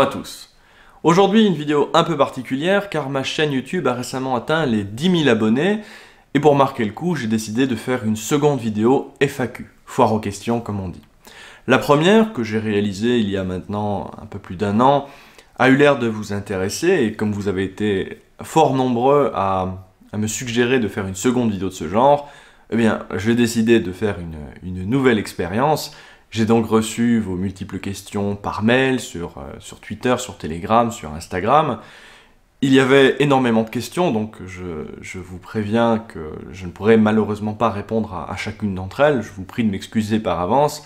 à tous Aujourd'hui une vidéo un peu particulière car ma chaîne YouTube a récemment atteint les 10 000 abonnés et pour marquer le coup j'ai décidé de faire une seconde vidéo FAQ, foire aux questions comme on dit. La première, que j'ai réalisée il y a maintenant un peu plus d'un an, a eu l'air de vous intéresser et comme vous avez été fort nombreux à, me suggérer de faire une seconde vidéo de ce genre, eh bien j'ai décidé de faire une nouvelle expérience j'ai donc reçu vos multiples questions par mail, euh, sur, Twitter, sur Telegram, sur Instagram. Il y avait énormément de questions, donc je, vous préviens que je ne pourrai malheureusement pas répondre à chacune d'entre elles. Je vous prie de m'excuser par avance.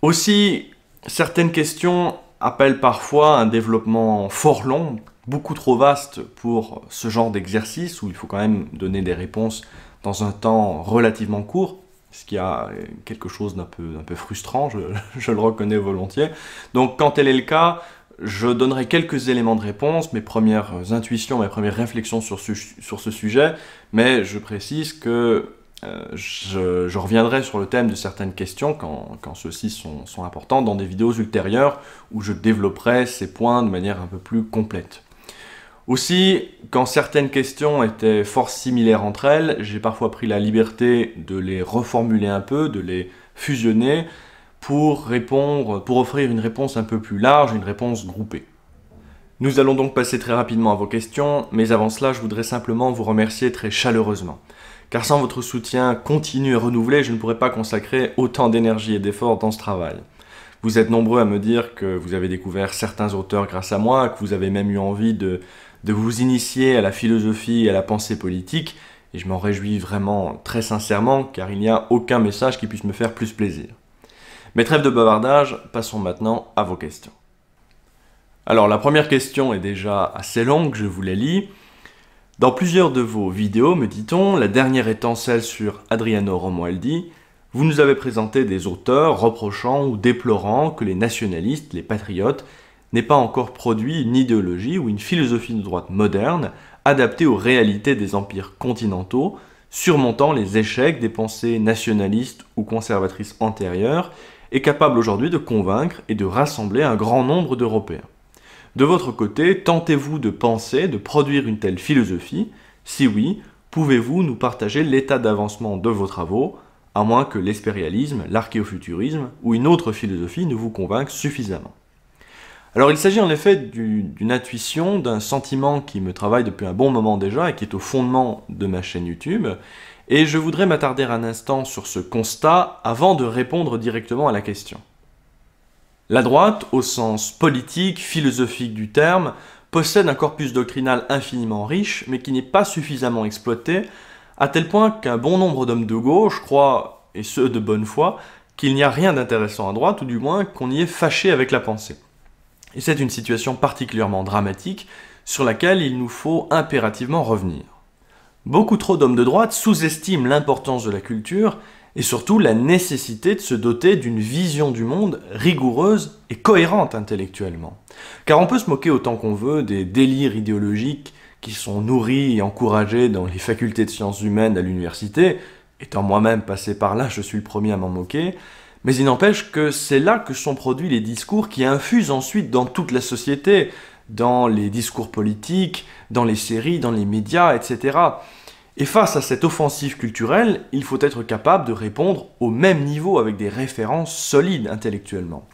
Aussi, certaines questions appellent parfois un développement fort long, beaucoup trop vaste pour ce genre d'exercice où il faut quand même donner des réponses dans un temps relativement court ce qui a euh, quelque chose d'un peu, frustrant, je, le reconnais volontiers. Donc quand tel est le cas, je donnerai quelques éléments de réponse, mes premières intuitions, mes premières réflexions sur ce, sujet, mais je précise que euh, je, reviendrai sur le thème de certaines questions quand, ceux-ci sont importants dans des vidéos ultérieures où je développerai ces points de manière un peu plus complète. Aussi, quand certaines questions étaient fort similaires entre elles, j'ai parfois pris la liberté de les reformuler un peu, de les fusionner pour répondre, pour offrir une réponse un peu plus large, une réponse groupée. Nous allons donc passer très rapidement à vos questions, mais avant cela, je voudrais simplement vous remercier très chaleureusement. Car sans votre soutien continu et renouvelé, je ne pourrais pas consacrer autant d'énergie et d'efforts dans ce travail. Vous êtes nombreux à me dire que vous avez découvert certains auteurs grâce à moi, que vous avez même eu envie de de vous initier à la philosophie et à la pensée politique, et je m'en réjouis vraiment très sincèrement, car il n'y a aucun message qui puisse me faire plus plaisir. Mais trêve de bavardage, passons maintenant à vos questions. Alors la première question est déjà assez longue, je vous la lis. Dans plusieurs de vos vidéos, me dit-on, la dernière étant celle sur Adriano Romualdi, vous nous avez présenté des auteurs reprochant ou déplorant que les nationalistes, les patriotes, n'est pas encore produit une idéologie ou une philosophie de droite moderne adaptée aux réalités des empires continentaux, surmontant les échecs des pensées nationalistes ou conservatrices antérieures, et capable aujourd'hui de convaincre et de rassembler un grand nombre d'Européens. De votre côté, tentez-vous de penser, de produire une telle philosophie Si oui, pouvez-vous nous partager l'état d'avancement de vos travaux, à moins que l'espérialisme, l'archéofuturisme ou une autre philosophie ne vous convainquent suffisamment alors il s'agit en effet d'une intuition, d'un sentiment qui me travaille depuis un bon moment déjà et qui est au fondement de ma chaîne YouTube. Et je voudrais m'attarder un instant sur ce constat avant de répondre directement à la question. La droite, au sens politique, philosophique du terme, possède un corpus doctrinal infiniment riche, mais qui n'est pas suffisamment exploité, à tel point qu'un bon nombre d'hommes de gauche croient, et ceux de bonne foi, qu'il n'y a rien d'intéressant à droite, ou du moins qu'on y est fâché avec la pensée. Et c'est une situation particulièrement dramatique sur laquelle il nous faut impérativement revenir. Beaucoup trop d'hommes de droite sous-estiment l'importance de la culture et surtout la nécessité de se doter d'une vision du monde rigoureuse et cohérente intellectuellement. Car on peut se moquer autant qu'on veut des délires idéologiques qui sont nourris et encouragés dans les facultés de sciences humaines à l'université, étant moi-même passé par là, je suis le premier à m'en moquer, mais il n'empêche que c'est là que sont produits les discours qui infusent ensuite dans toute la société, dans les discours politiques, dans les séries, dans les médias, etc. Et face à cette offensive culturelle, il faut être capable de répondre au même niveau avec des références solides intellectuellement.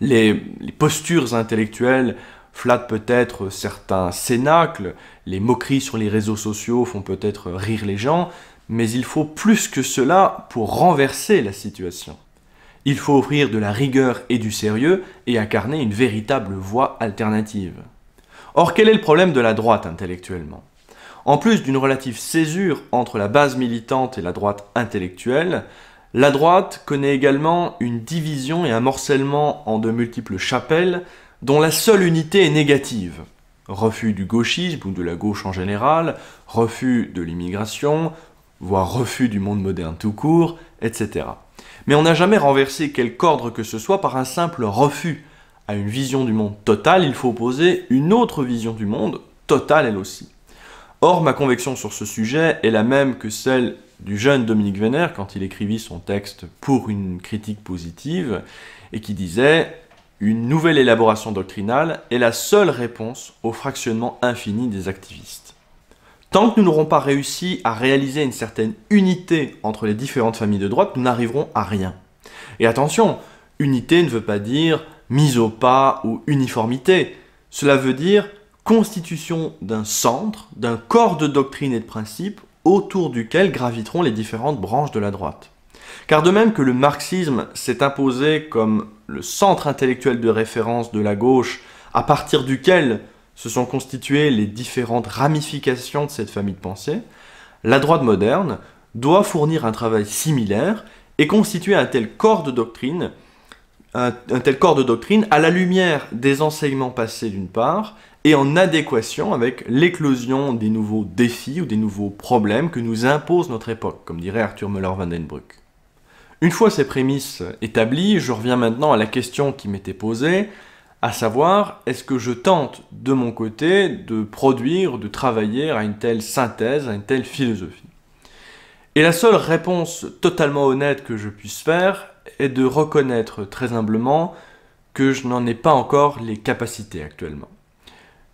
Les, les postures intellectuelles flattent peut-être certains cénacles, les moqueries sur les réseaux sociaux font peut-être rire les gens, mais il faut plus que cela pour renverser la situation. Il faut offrir de la rigueur et du sérieux et incarner une véritable voie alternative. Or, quel est le problème de la droite intellectuellement En plus d'une relative césure entre la base militante et la droite intellectuelle, la droite connaît également une division et un morcellement en de multiples chapelles dont la seule unité est négative. Refus du gauchisme ou de la gauche en général, refus de l'immigration, voire refus du monde moderne tout court, etc. Mais on n'a jamais renversé quelque ordre que ce soit par un simple refus. À une vision du monde totale, il faut poser une autre vision du monde, totale elle aussi. Or, ma conviction sur ce sujet est la même que celle du jeune Dominique Vénère quand il écrivit son texte pour une critique positive et qui disait Une nouvelle élaboration doctrinale est la seule réponse au fractionnement infini des activistes. Tant que nous n'aurons pas réussi à réaliser une certaine unité entre les différentes familles de droite, nous n'arriverons à rien. Et attention, unité ne veut pas dire mise au pas ou uniformité. Cela veut dire constitution d'un centre, d'un corps de doctrine et de principes autour duquel graviteront les différentes branches de la droite. Car de même que le marxisme s'est imposé comme le centre intellectuel de référence de la gauche à partir duquel se sont constituées les différentes ramifications de cette famille de pensées, la droite moderne doit fournir un travail similaire et constituer un tel corps de doctrine, un, tel corps de doctrine à la lumière des enseignements passés d'une part et en adéquation avec l'éclosion des nouveaux défis ou des nouveaux problèmes que nous impose notre époque, comme dirait Arthur müller vandenbrück Une fois ces prémices établies, je reviens maintenant à la question qui m'était posée, à savoir est-ce que je tente de mon côté de produire, de travailler à une telle synthèse, à une telle philosophie. Et la seule réponse totalement honnête que je puisse faire est de reconnaître très humblement que je n'en ai pas encore les capacités actuellement.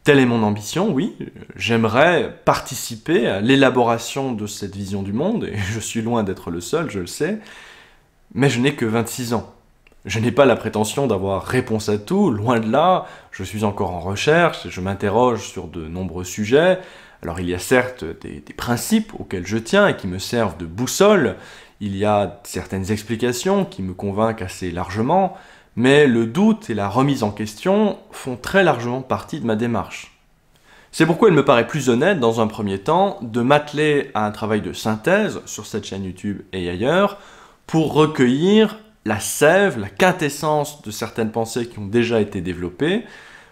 Telle est mon ambition, oui, j'aimerais participer à l'élaboration de cette vision du monde, et je suis loin d'être le seul, je le sais, mais je n'ai que 26 ans. Je n'ai pas la prétention d'avoir réponse à tout, loin de là, je suis encore en recherche, je m'interroge sur de nombreux sujets. Alors il y a certes des, des, principes auxquels je tiens et qui me servent de boussole, il y a certaines explications qui me convainquent assez largement, mais le doute et la remise en question font très largement partie de ma démarche. C'est pourquoi il me paraît plus honnête, dans un premier temps, de m'atteler à un travail de synthèse sur cette chaîne YouTube et ailleurs, pour recueillir la sève, la quintessence de certaines pensées qui ont déjà été développées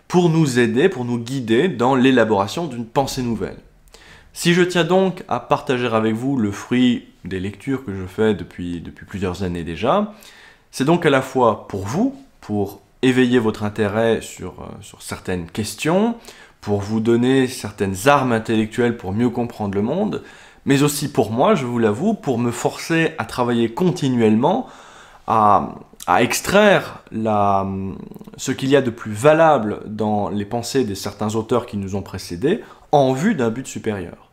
pour nous aider, pour nous guider dans l'élaboration d'une pensée nouvelle. Si je tiens donc à partager avec vous le fruit des lectures que je fais depuis, depuis plusieurs années déjà, c'est donc à la fois pour vous, pour éveiller votre intérêt sur euh, certaines questions, pour vous donner certaines armes intellectuelles pour mieux comprendre le monde, mais aussi pour moi, je vous l'avoue, pour me forcer à travailler continuellement à, extraire ce qu'il y a de plus valable dans les pensées des certains auteurs qui nous ont précédés en vue d'un but supérieur.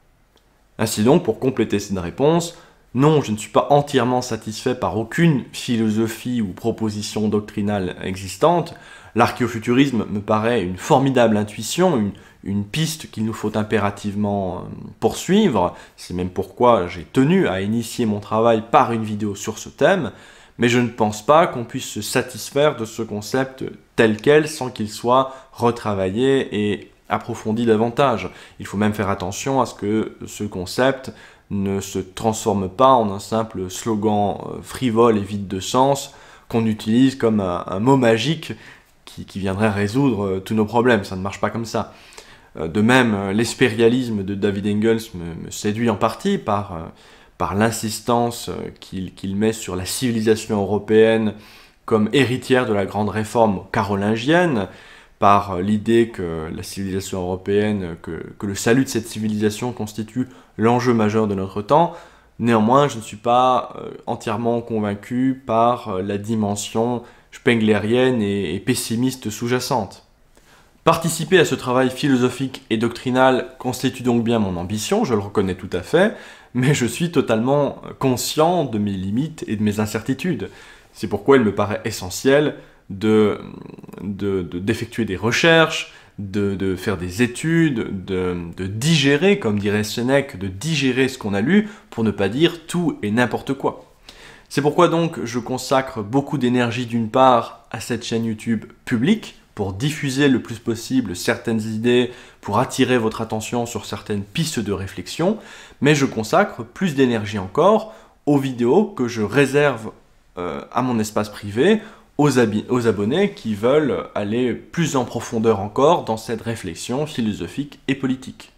Ainsi donc, pour compléter cette réponse, non, je ne suis pas entièrement satisfait par aucune philosophie ou proposition doctrinale existante. L'archéofuturisme me paraît une formidable intuition, une piste qu'il nous faut impérativement euh, poursuivre. C'est même pourquoi j'ai tenu à initier mon travail par une vidéo sur ce thème mais je ne pense pas qu'on puisse se satisfaire de ce concept tel quel sans qu'il soit retravaillé et approfondi davantage. Il faut même faire attention à ce que ce concept ne se transforme pas en un simple slogan euh, frivole et vide de sens qu'on utilise comme un, mot magique qui, viendrait résoudre euh, tous nos problèmes. Ça ne marche pas comme ça. Euh, de même, l'espérialisme de David Engels me séduit en partie par par l'insistance euh, qu'il met sur la civilisation européenne comme héritière de la grande réforme carolingienne, par euh, l'idée que la civilisation européenne, que, le salut de cette civilisation constitue l'enjeu majeur de notre temps. Néanmoins, je ne suis pas euh, entièrement convaincu par la dimension spenglerienne et pessimiste sous-jacente. Participer à ce travail philosophique et doctrinal constitue donc bien mon ambition, je le reconnais tout à fait, mais je suis totalement conscient de mes limites et de mes incertitudes. C'est pourquoi il me paraît essentiel de, d'effectuer des recherches, de, faire des études, de, de digérer, comme dirait Sénèque, de digérer ce qu'on a lu, pour ne pas dire tout et n'importe quoi. C'est pourquoi donc je consacre beaucoup d'énergie d'une part à cette chaîne YouTube publique, pour diffuser le plus possible certaines idées, pour attirer votre attention sur certaines pistes de réflexion, mais je consacre plus d'énergie encore aux vidéos que je réserve euh, à mon espace privé, aux, aux, abonnés qui veulent aller plus en profondeur encore dans cette réflexion philosophique et politique.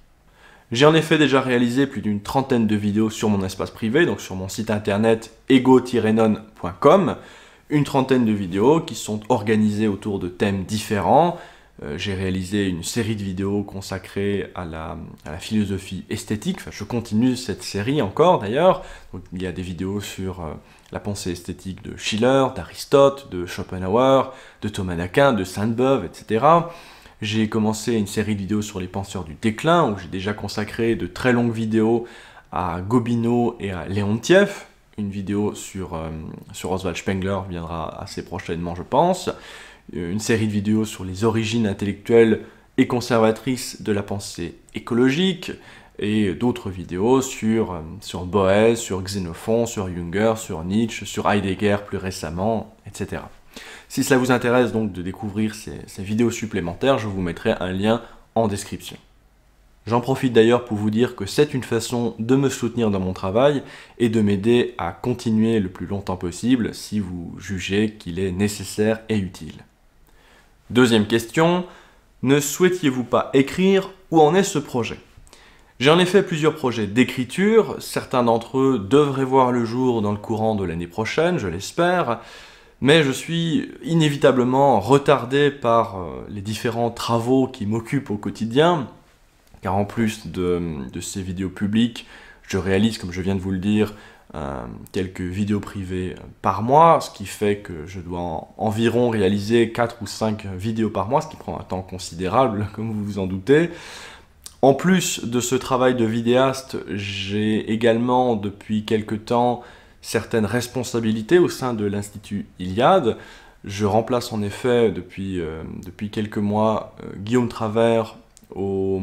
J'ai en effet déjà réalisé plus d'une trentaine de vidéos sur mon espace privé, donc sur mon site internet ego-non.com, une trentaine de vidéos qui sont organisées autour de thèmes différents, euh, j'ai réalisé une série de vidéos consacrées à la, philosophie esthétique. Enfin, je continue cette série encore d'ailleurs. Il y a des vidéos sur euh, la pensée esthétique de Schiller, d'Aristote, de Schopenhauer, de Thomas d'Aquin, de Sainte-Beuve, etc. J'ai commencé une série de vidéos sur les penseurs du déclin, où j'ai déjà consacré de très longues vidéos à Gobineau et à Léontief. Une vidéo sur, euh, sur Oswald Spengler viendra assez prochainement, je pense. Euh, une série de vidéos sur les origines intellectuelles et conservatrices de la pensée écologique, et d'autres vidéos sur, euh, sur Boès, sur Xénophon, sur Junger, sur Nietzsche, sur Heidegger plus récemment, etc. Si cela vous intéresse donc de découvrir ces vidéos supplémentaires, je vous mettrai un lien en description. J'en profite d'ailleurs pour vous dire que c'est une façon de me soutenir dans mon travail et de m'aider à continuer le plus longtemps possible si vous jugez qu'il est nécessaire et utile. Deuxième question, ne souhaitiez-vous pas écrire Où en est ce projet J'ai en effet plusieurs projets d'écriture, certains d'entre eux devraient voir le jour dans le courant de l'année prochaine, je l'espère, mais je suis inévitablement retardé par euh, les différents travaux qui m'occupent au quotidien, car en plus de, de ces vidéos publiques, je réalise, comme je viens de vous le dire, euh, quelques vidéos privées par mois, ce qui fait que je dois environ réaliser 4 ou 5 vidéos par mois, ce qui prend un temps considérable, comme vous vous en doutez. En plus de ce travail de vidéaste, j'ai également depuis quelques temps certaines responsabilités au sein de l'Institut Iliade. Je remplace en effet depuis, euh, depuis quelques mois euh, Guillaume Travers au,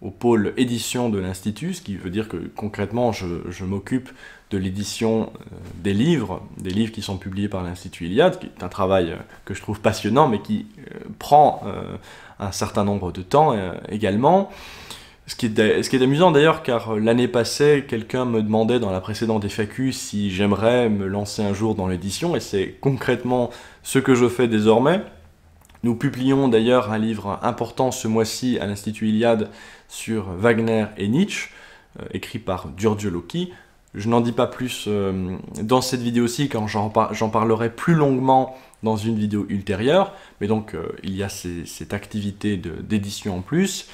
au pôle édition de l'Institut, ce qui veut dire que concrètement, je, m'occupe de l'édition euh, des livres, des livres qui sont publiés par l'Institut Iliade, qui est un travail euh, que je trouve passionnant, mais qui euh, prend un certain nombre de temps également. Ce qui, est, ce qui est amusant d'ailleurs, car l'année passée, quelqu'un me demandait dans la précédente FAQ si j'aimerais me lancer un jour dans l'édition, et c'est concrètement ce que je fais désormais. Nous publions d'ailleurs un livre important ce mois-ci à l'Institut Iliade sur Wagner et Nietzsche, euh, écrit par Giorgio Locchi. Je n'en dis pas plus euh, dans cette vidéo-ci, quand j'en parlerai plus longuement dans une vidéo ultérieure. Mais donc, euh, il y a cette activité d'édition en plus.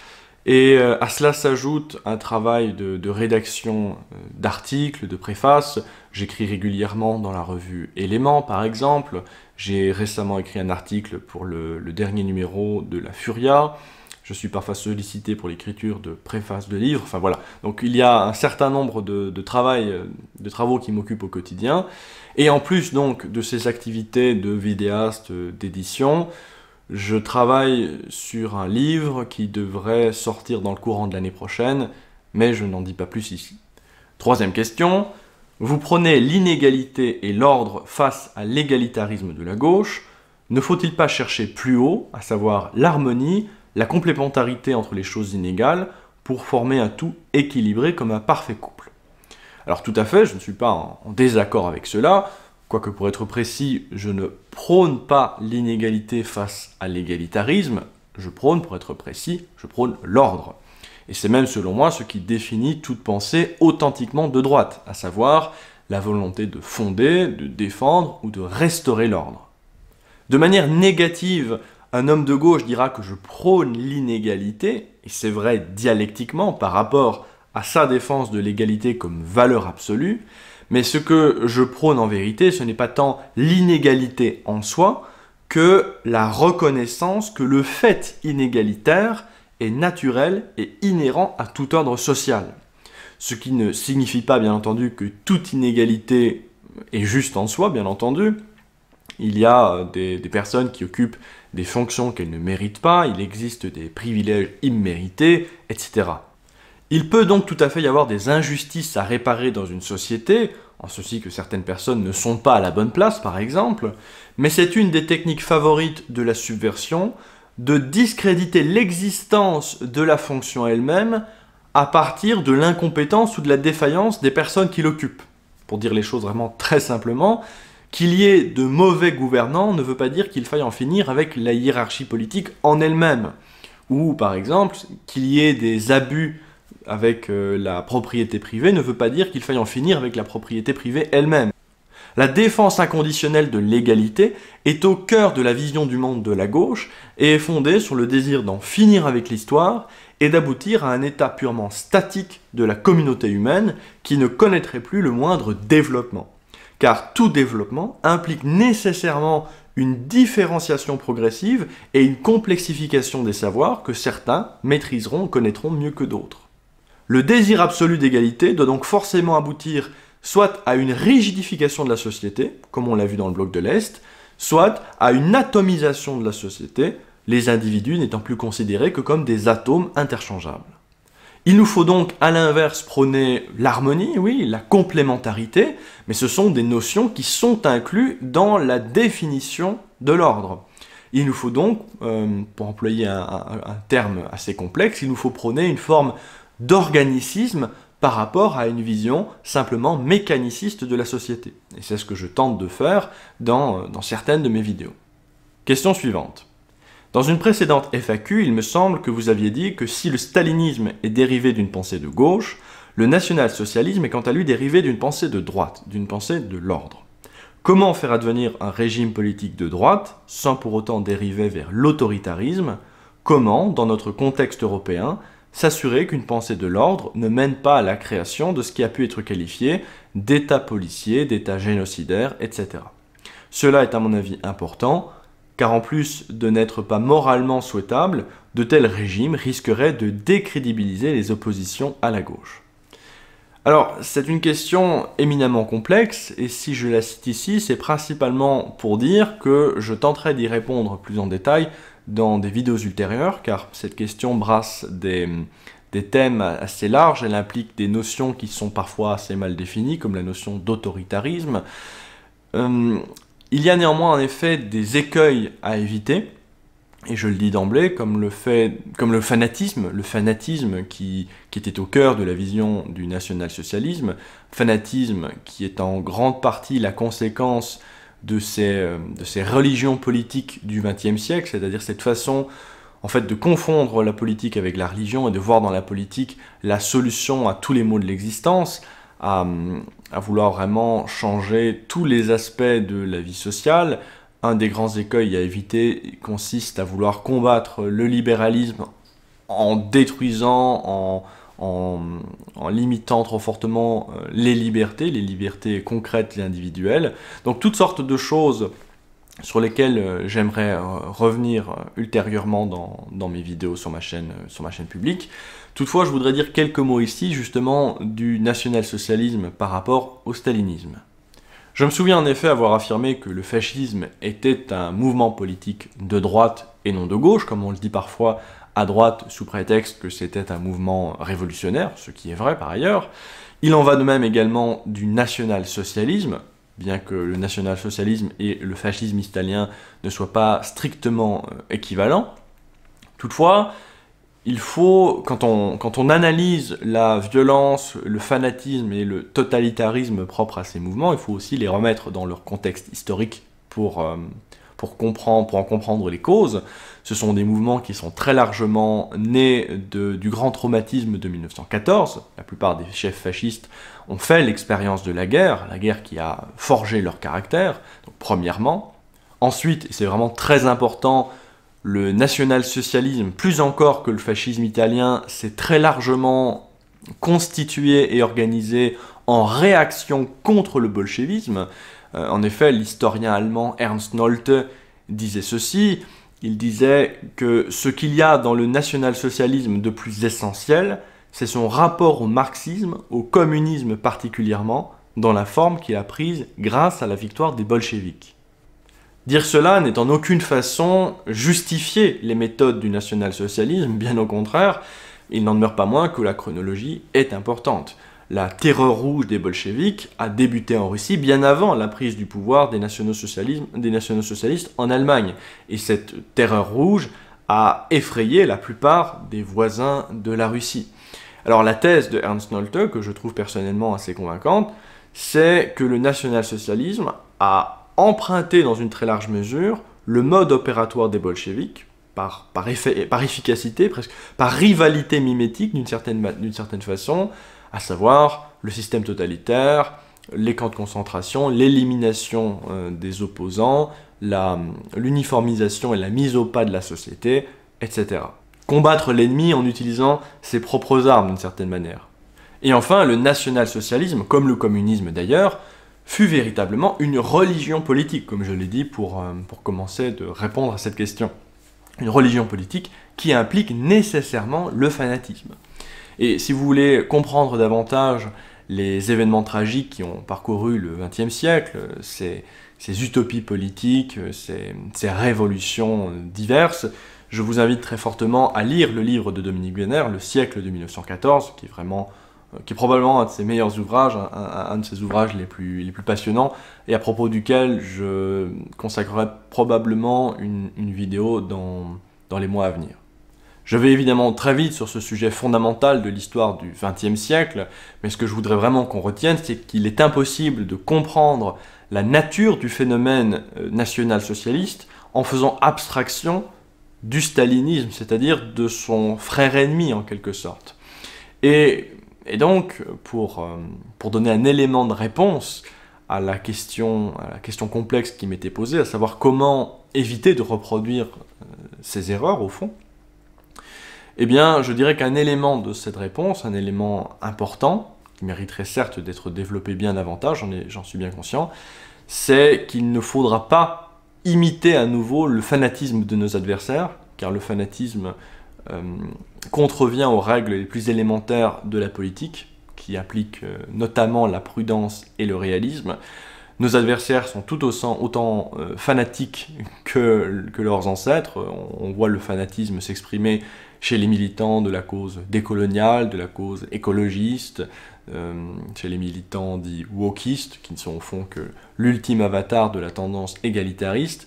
Et à cela s'ajoute un travail de, rédaction d'articles, de préfaces. J'écris régulièrement dans la revue Éléments, par exemple. J'ai récemment écrit un article pour le dernier numéro de La Furia je suis parfois sollicité pour l'écriture de préfaces de livres, enfin voilà. Donc il y a un certain nombre de, de euh, travaux qui m'occupent au quotidien. Et en plus donc de ces activités de vidéaste, euh, d'édition, je travaille sur un livre qui devrait sortir dans le courant de l'année prochaine, mais je n'en dis pas plus ici. Troisième question, vous prenez l'inégalité et l'ordre face à l'égalitarisme de la gauche, ne faut-il pas chercher plus haut, à savoir l'harmonie, la complémentarité entre les choses inégales pour former un tout équilibré comme un parfait couple. Alors tout à fait, je ne suis pas en désaccord avec cela, quoique pour être précis, je ne prône pas l'inégalité face à l'égalitarisme, je prône, pour être précis, je prône l'ordre. Et c'est même selon moi ce qui définit toute pensée authentiquement de droite, à savoir la volonté de fonder, de défendre ou de restaurer l'ordre. De manière négative, un homme de gauche dira que je prône l'inégalité, et c'est vrai dialectiquement par rapport à sa défense de l'égalité comme valeur absolue, mais ce que je prône en vérité, ce n'est pas tant l'inégalité en soi que la reconnaissance que le fait inégalitaire est naturel et inhérent à tout ordre social. Ce qui ne signifie pas, bien entendu, que toute inégalité est juste en soi, bien entendu. Il y a euh, des, des personnes qui occupent des fonctions qu'elle ne mérite pas, il existe des privilèges immérités, etc. Il peut donc tout à fait y avoir des injustices à réparer dans une société, en ceci que certaines personnes ne sont pas à la bonne place par exemple, mais c'est une des techniques favorites de la subversion, de discréditer l'existence de la fonction elle-même à partir de l'incompétence ou de la défaillance des personnes qui l'occupent. Pour dire les choses vraiment très simplement, qu'il y ait de mauvais gouvernants ne veut pas dire qu'il faille en finir avec la hiérarchie politique en elle-même. Ou par exemple, qu'il y ait des abus avec euh, la propriété privée ne veut pas dire qu'il faille en finir avec la propriété privée elle-même. La défense inconditionnelle de l'égalité est au cœur de la vision du monde de la gauche et est fondée sur le désir d'en finir avec l'histoire et d'aboutir à un état purement statique de la communauté humaine qui ne connaîtrait plus le moindre développement car tout développement implique nécessairement une différenciation progressive et une complexification des savoirs que certains maîtriseront, connaîtront mieux que d'autres. Le désir absolu d'égalité doit donc forcément aboutir soit à une rigidification de la société, comme on l'a vu dans le bloc de l'Est, soit à une atomisation de la société, les individus n'étant plus considérés que comme des atomes interchangeables. Il nous faut donc à l'inverse prôner l'harmonie, oui, la complémentarité, mais ce sont des notions qui sont incluses dans la définition de l'ordre. Il nous faut donc, euh, pour employer un, terme assez complexe, il nous faut prôner une forme d'organicisme par rapport à une vision simplement mécaniciste de la société. Et c'est ce que je tente de faire dans certaines de mes vidéos. Question suivante. Dans une précédente FAQ, il me semble que vous aviez dit que si le stalinisme est dérivé d'une pensée de gauche, le national-socialisme est quant à lui dérivé d'une pensée de droite, d'une pensée de l'ordre. Comment faire advenir un régime politique de droite sans pour autant dériver vers l'autoritarisme Comment, dans notre contexte européen, s'assurer qu'une pensée de l'ordre ne mène pas à la création de ce qui a pu être qualifié d'État policier, d'État génocidaire, etc. Cela est à mon avis important, car en plus de n'être pas moralement souhaitable, de tels régimes risqueraient de décrédibiliser les oppositions à la gauche. Alors, c'est une question éminemment complexe, et si je la cite ici, c'est principalement pour dire que je tenterai d'y répondre plus en détail dans des vidéos ultérieures, car cette question brasse des, thèmes assez larges, elle implique des notions qui sont parfois assez mal définies, comme la notion d'autoritarisme. Euh, il y a néanmoins en effet des écueils à éviter, et je le dis d'emblée, comme le fait, comme le fanatisme, le fanatisme qui, qui était au cœur de la vision du national-socialisme, fanatisme qui est en grande partie la conséquence de ces, euh, de ces religions politiques du XXe siècle, c'est-à-dire cette façon en fait de confondre la politique avec la religion et de voir dans la politique la solution à tous les maux de l'existence, à, à vouloir vraiment changer tous les aspects de la vie sociale. Un des grands écueils à éviter consiste à vouloir combattre le libéralisme en détruisant, en, limitant trop fortement euh, les libertés, les libertés concrètes et individuelles. Donc toutes sortes de choses sur lesquelles euh, j'aimerais euh, revenir ultérieurement dans, dans, mes vidéos sur ma chaîne, sur ma chaîne publique. Toutefois, je voudrais dire quelques mots ici justement du national-socialisme par rapport au stalinisme. Je me souviens en effet avoir affirmé que le fascisme était un mouvement politique de droite et non de gauche, comme on le dit parfois à droite sous prétexte que c'était un mouvement révolutionnaire, ce qui est vrai par ailleurs. Il en va de même également du national-socialisme, bien que le national-socialisme et le fascisme italien ne soient pas strictement euh, équivalents. Toutefois, il faut, quand on, analyse la violence, le fanatisme et le totalitarisme propre à ces mouvements, il faut aussi les remettre dans leur contexte historique pour, euh, pour, comprendre, pour en comprendre les causes. Ce sont des mouvements qui sont très largement nés de, du grand traumatisme de 1914. La plupart des chefs fascistes ont fait l'expérience de la guerre, la guerre qui a forgé leur caractère, donc premièrement. Ensuite, et c'est vraiment très important, le national-socialisme, plus encore que le fascisme italien, s'est très largement constitué et organisé en réaction contre le bolchevisme. Euh, en effet, l'historien allemand Ernst Nolte disait ceci, il disait que ce qu'il y a dans le national-socialisme de plus essentiel, c'est son rapport au marxisme, au communisme particulièrement, dans la forme qu'il a prise grâce à la victoire des bolcheviks. Dire cela n'est en aucune façon justifier les méthodes du national-socialisme, bien au contraire, il n'en demeure pas moins que la chronologie est importante. La terreur rouge des bolcheviks a débuté en Russie bien avant la prise du pouvoir des nationaux, des nationaux socialistes en Allemagne, et cette terreur rouge a effrayé la plupart des voisins de la Russie. Alors la thèse de Ernst Nolte, que je trouve personnellement assez convaincante, c'est que le national-socialisme a emprunté dans une très large mesure le mode opératoire des bolcheviks, par, par, par efficacité, presque, par rivalité mimétique d'une certaine, façon, à savoir le système totalitaire, les camps de concentration, l'élimination euh, des opposants, l'uniformisation et la mise au pas de la société, etc. Combattre l'ennemi en utilisant ses propres armes d'une certaine manière. Et enfin, le national-socialisme, comme le communisme d'ailleurs, fut véritablement une religion politique, comme je l'ai dit euh, pour, commencer de répondre à cette question. Une religion politique qui implique nécessairement le fanatisme. Et si vous voulez comprendre davantage les événements tragiques qui ont parcouru le XXe siècle, ces, utopies politiques, ces, révolutions diverses, je vous invite très fortement à lire le livre de Dominique Guenner, Le siècle de 1914, qui est vraiment qui est probablement un de ses meilleurs ouvrages, un, de ses ouvrages les plus, les plus passionnants, et à propos duquel je consacrerai probablement une, une vidéo dans, dans, les mois à venir. Je vais évidemment très vite sur ce sujet fondamental de l'histoire du XXe siècle, mais ce que je voudrais vraiment qu'on retienne, c'est qu'il est impossible de comprendre la nature du phénomène euh, national-socialiste en faisant abstraction du stalinisme, c'est-à-dire de son frère ennemi en quelque sorte. Et et donc, pour, euh, pour donner un élément de réponse à la question, à la question complexe qui m'était posée, à savoir comment éviter de reproduire euh, ces erreurs au fond, eh bien, je dirais qu'un élément de cette réponse, un élément important, qui mériterait certes d'être développé bien davantage, j'en suis bien conscient, c'est qu'il ne faudra pas imiter à nouveau le fanatisme de nos adversaires, car le fanatisme euh, contrevient aux règles les plus élémentaires de la politique, qui applique euh, notamment la prudence et le réalisme. Nos adversaires sont tout autant, autant euh, fanatiques que, leurs ancêtres. On, voit le fanatisme s'exprimer chez les militants de la cause décoloniale, de la cause écologiste, euh, chez les militants dits wokistes, qui ne sont au fond que l'ultime avatar de la tendance égalitariste.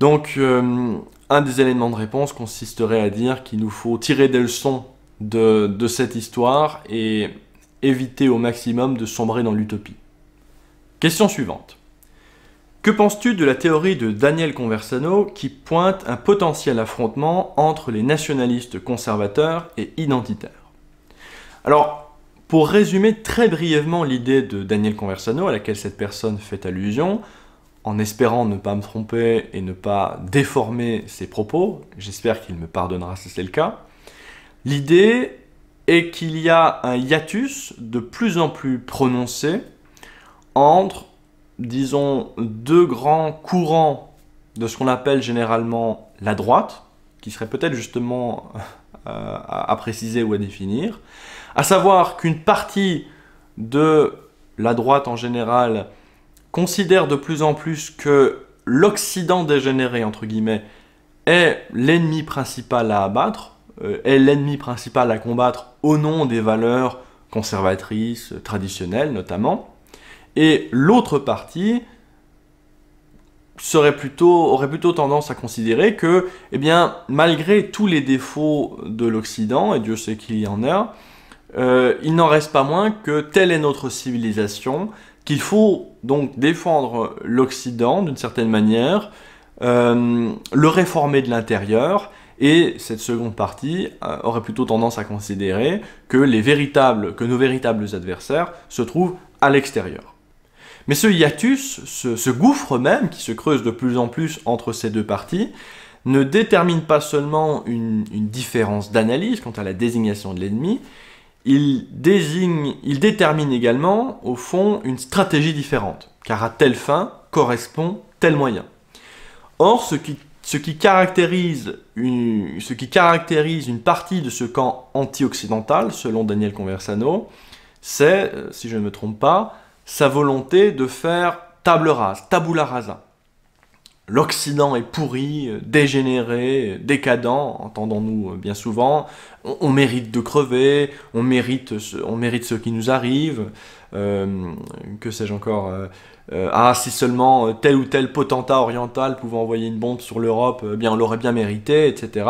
Donc, euh, un des éléments de réponse consisterait à dire qu'il nous faut tirer des leçons de cette histoire et éviter au maximum de sombrer dans l'utopie. Question suivante. Que penses-tu de la théorie de Daniel Conversano qui pointe un potentiel affrontement entre les nationalistes conservateurs et identitaires Alors, pour résumer très brièvement l'idée de Daniel Conversano à laquelle cette personne fait allusion, en espérant ne pas me tromper et ne pas déformer ses propos, j'espère qu'il me pardonnera si c'est le cas, l'idée est qu'il y a un hiatus de plus en plus prononcé entre, disons, deux grands courants de ce qu'on appelle généralement la droite, qui serait peut-être justement euh, à préciser ou à définir, à savoir qu'une partie de la droite en général considère de plus en plus que l'Occident dégénéré, entre guillemets, est l'ennemi principal à abattre, euh, est l'ennemi principal à combattre au nom des valeurs conservatrices, traditionnelles notamment, et l'autre partie serait plutôt, aurait plutôt tendance à considérer que, eh bien, malgré tous les défauts de l'Occident, et Dieu sait qu'il y en a, euh, il n'en reste pas moins que telle est notre civilisation, qu'il faut donc défendre l'Occident d'une certaine manière, euh, le réformer de l'intérieur, et cette seconde partie euh, aurait plutôt tendance à considérer que, que nos véritables adversaires se trouvent à l'extérieur. Mais ce hiatus, ce, gouffre même qui se creuse de plus en plus entre ces deux parties, ne détermine pas seulement une différence d'analyse quant à la désignation de l'ennemi, il désigne, il détermine également, au fond, une stratégie différente, car à telle fin correspond tel moyen. Or, ce qui, caractérise, une, ce qui caractérise une partie de ce camp anti-occidental, selon Daniel Conversano, c'est, euh, si je ne me trompe pas, sa volonté de faire table rase, tabula rasa. L'Occident est pourri, dégénéré, décadent, entendons-nous euh, bien souvent. On, mérite de crever, on mérite ce, on mérite ce qui nous arrive. Euh, que sais-je encore euh, Ah, si seulement tel ou tel potentat oriental pouvait envoyer une bombe sur l'Europe, eh bien on l'aurait bien mérité, etc.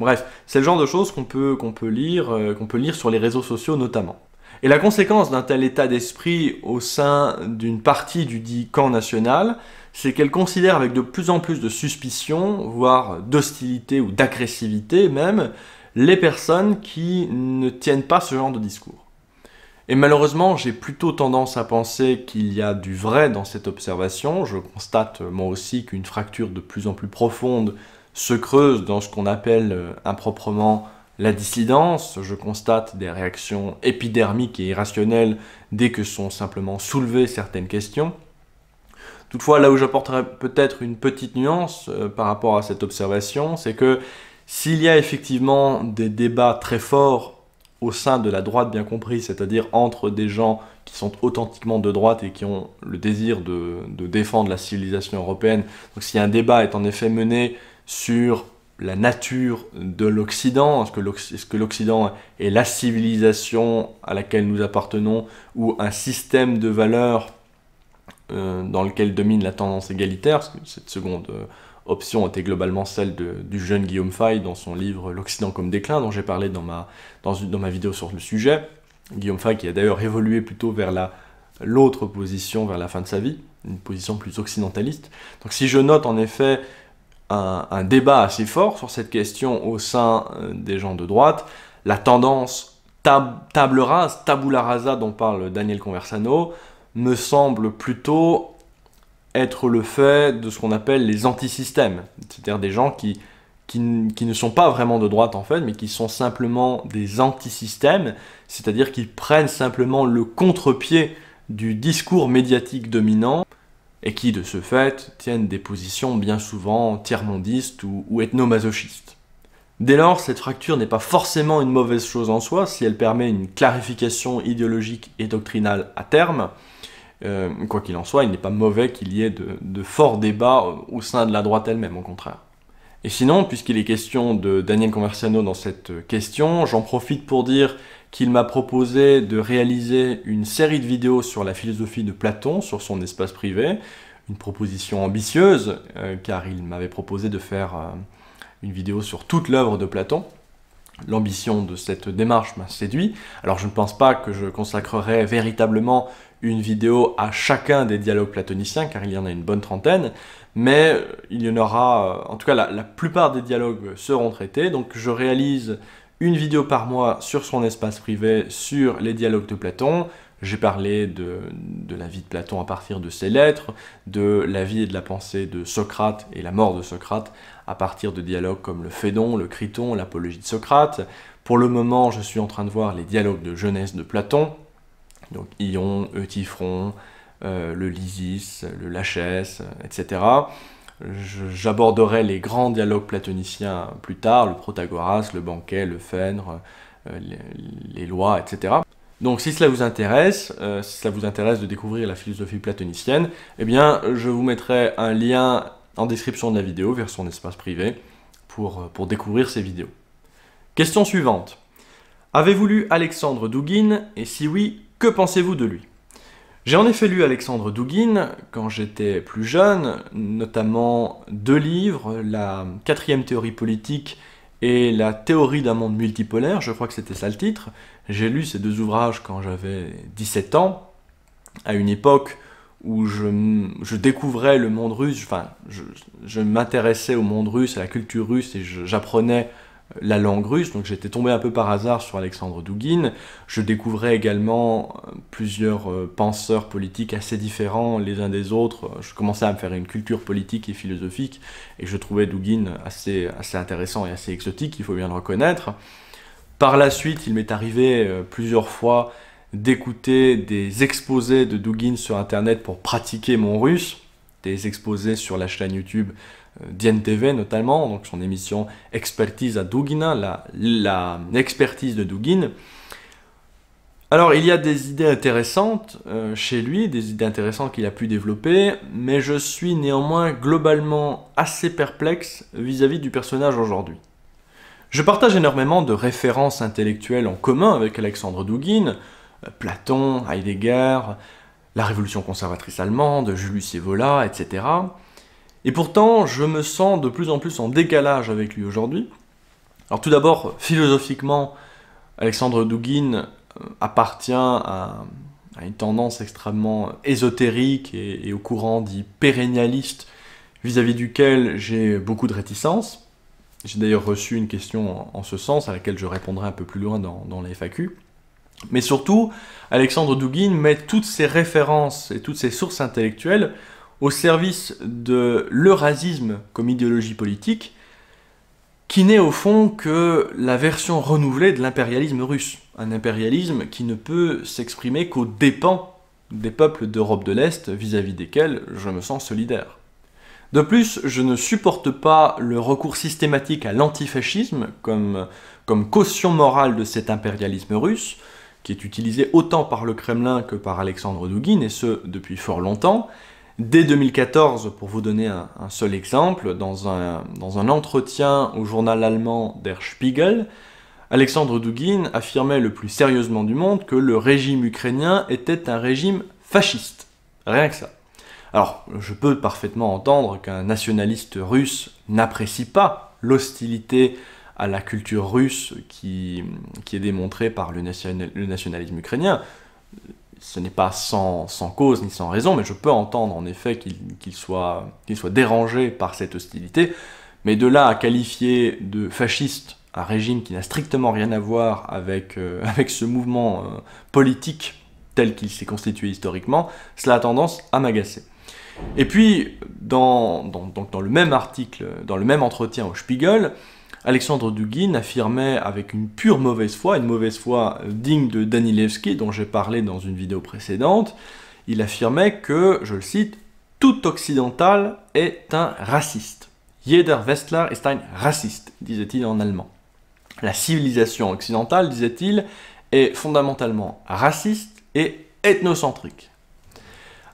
Bref, c'est le genre de choses qu'on peut, peut, lire, qu'on peut lire sur les réseaux sociaux notamment. Et la conséquence d'un tel état d'esprit au sein d'une partie du dit camp national, c'est qu'elle considère avec de plus en plus de suspicion, voire d'hostilité ou d'agressivité même, les personnes qui ne tiennent pas ce genre de discours. Et malheureusement, j'ai plutôt tendance à penser qu'il y a du vrai dans cette observation. Je constate euh, moi aussi qu'une fracture de plus en plus profonde se creuse dans ce qu'on appelle euh, improprement la dissidence. Je constate des réactions épidermiques et irrationnelles dès que sont simplement soulevées certaines questions. Toutefois, là où j'apporterai peut-être une petite nuance euh, par rapport à cette observation, c'est que s'il y a effectivement des débats très forts au sein de la droite bien compris, c'est-à-dire entre des gens qui sont authentiquement de droite et qui ont le désir de, défendre la civilisation européenne. Donc si un débat est en effet mené sur la nature de l'Occident, est-ce que l'Occident est la civilisation à laquelle nous appartenons ou un système de valeurs euh, dans lequel domine la tendance égalitaire, cette seconde euh, option était globalement celle du jeune Guillaume Fay dans son livre L'Occident comme déclin, dont j'ai parlé dans ma, dans, ma vidéo sur le sujet. Guillaume Fay qui a d'ailleurs évolué plutôt vers l'autre position vers la fin de sa vie, une position plus occidentaliste. Donc si je note en effet un, débat assez fort sur cette question au sein euh, des gens de droite, la tendance table rase, tabula rasa dont parle Daniel Conversano, me semble plutôt être le fait de ce qu'on appelle les antisystèmes, c'est-à-dire des gens qui, ne sont pas vraiment de droite en fait, mais qui sont simplement des antisystèmes, c'est-à-dire qui prennent simplement le contre-pied du discours médiatique dominant et qui de ce fait tiennent des positions bien souvent tiers-mondistes ou, ou ethnomasochistes. Dès lors, cette fracture n'est pas forcément une mauvaise chose en soi si elle permet une clarification idéologique et doctrinale à terme. Euh, quoi qu'il en soit, il n'est pas mauvais qu'il y ait de, forts débats euh, au sein de la droite elle-même, au contraire. Et sinon, puisqu'il est question de Daniel Conversiano dans cette euh, question, j'en profite pour dire qu'il m'a proposé de réaliser une série de vidéos sur la philosophie de Platon, sur son espace privé, une proposition ambitieuse, car il m'avait proposé de faire une vidéo sur toute l'œuvre de Platon. L'ambition de cette démarche m'a séduit. Alors je ne pense pas que je consacrerai véritablement une vidéo à chacun des dialogues platoniciens, car il y en a une bonne trentaine, mais euh, il y en aura, euh, en tout cas la, plupart des dialogues seront traités, donc je réalise une vidéo par mois sur son espace privé sur les dialogues de Platon. J'ai parlé de, la vie de Platon à partir de ses lettres, de la vie et de la pensée de Socrate et la mort de Socrate à partir de dialogues comme le Phédon, le Criton, l'Apologie de Socrate. Pour le moment, je suis en train de voir les dialogues de jeunesse de Platon, donc Ion, Eutyphron, euh, le Lysis, le Lachès, etc. J'aborderai les grands dialogues platoniciens plus tard, le Protagoras, le Banquet, le Phèdre, euh, les, lois, etc. Donc si cela vous intéresse, euh, si cela vous intéresse de découvrir la philosophie platonicienne, eh bien je vous mettrai un lien en description de la vidéo vers son espace privé pour, euh, pour découvrir ses vidéos. Question suivante. Avez-vous lu Alexandre Douguin et si oui, que pensez-vous de lui J'ai en effet lu Alexandre Douguin quand j'étais plus jeune, notamment deux livres, La quatrième théorie politique et La théorie d'un monde multipolaire, je crois que c'était ça le titre. J'ai lu ces deux ouvrages quand j'avais 17 ans, à une époque où je, découvrais le monde russe, enfin, je, m'intéressais au monde russe, à la culture russe, et j'apprenais euh, la langue russe, donc j'étais tombé un peu par hasard sur Alexandre Douguin. Je découvrais également euh, plusieurs euh, penseurs politiques assez différents les uns des autres. Je commençais à me faire une culture politique et philosophique, et je trouvais Douguin assez, assez intéressant et assez exotique, il faut bien le reconnaître. Par la suite, il m'est arrivé plusieurs fois d'écouter des exposés de Dugin sur internet pour pratiquer mon russe, des exposés sur la chaîne YouTube euh, DNTV notamment, donc son émission Expertise à Dugina, la, de Dugin. Alors il y a des idées intéressantes euh, chez lui, des idées intéressantes qu'il a pu développer, mais je suis néanmoins globalement assez perplexe vis-à-vis du personnage aujourd'hui. Je partage énormément de références intellectuelles en commun avec Alexandre douguine, Platon, Heidegger, la révolution conservatrice allemande, Julius Evola, etc. Et pourtant, je me sens de plus en plus en décalage avec lui aujourd'hui. Alors tout d'abord, philosophiquement, Alexandre Douguin euh, appartient à, une tendance extrêmement ésotérique et, au courant dit pérennialiste, vis-à-vis duquel j'ai beaucoup de réticence. J'ai d'ailleurs reçu une question en, ce sens, à laquelle je répondrai un peu plus loin dans, dans les FAQ. Mais surtout, Alexandre Douguin met toutes ses références et toutes ses sources intellectuelles au service de l'eurasisme comme idéologie politique, qui n'est au fond que la version renouvelée de l'impérialisme russe. Un impérialisme qui ne peut s'exprimer qu'aux dépens des peuples d'Europe de l'Est vis-à-vis desquels je me sens solidaire. De plus, je ne supporte pas le recours systématique à l'antifascisme comme, comme caution morale de cet impérialisme russe, qui est utilisé autant par le Kremlin que par Alexandre Douguin, et ce depuis fort longtemps. Dès 2014, pour vous donner un, seul exemple, dans un, entretien au journal allemand Der Spiegel, Alexandre Douguin affirmait le plus sérieusement du monde que le régime ukrainien était un régime fasciste. Rien que ça. Alors, je peux parfaitement entendre qu'un nationaliste russe n'apprécie pas l'hostilité à la culture russe qui, est démontrée par le, nationalisme ukrainien, ce n'est pas sans, cause ni sans raison, mais je peux entendre en effet qu'il soit, dérangé par cette hostilité, mais de là à qualifier de fasciste un régime qui n'a strictement rien à voir avec, euh, ce mouvement euh, politique tel qu'il s'est constitué historiquement, cela a tendance à m'agacer. Et puis, dans, dans, le même article, dans le même entretien au Spiegel, Alexandre Dugin affirmait avec une pure mauvaise foi, une mauvaise foi euh, digne de Danilevski dont j'ai parlé dans une vidéo précédente, il affirmait que, je le cite, tout occidental est un raciste. Jeder Westler ist ein Rassist disait-il en allemand. La civilisation occidentale, disait-il, est fondamentalement raciste et ethnocentrique.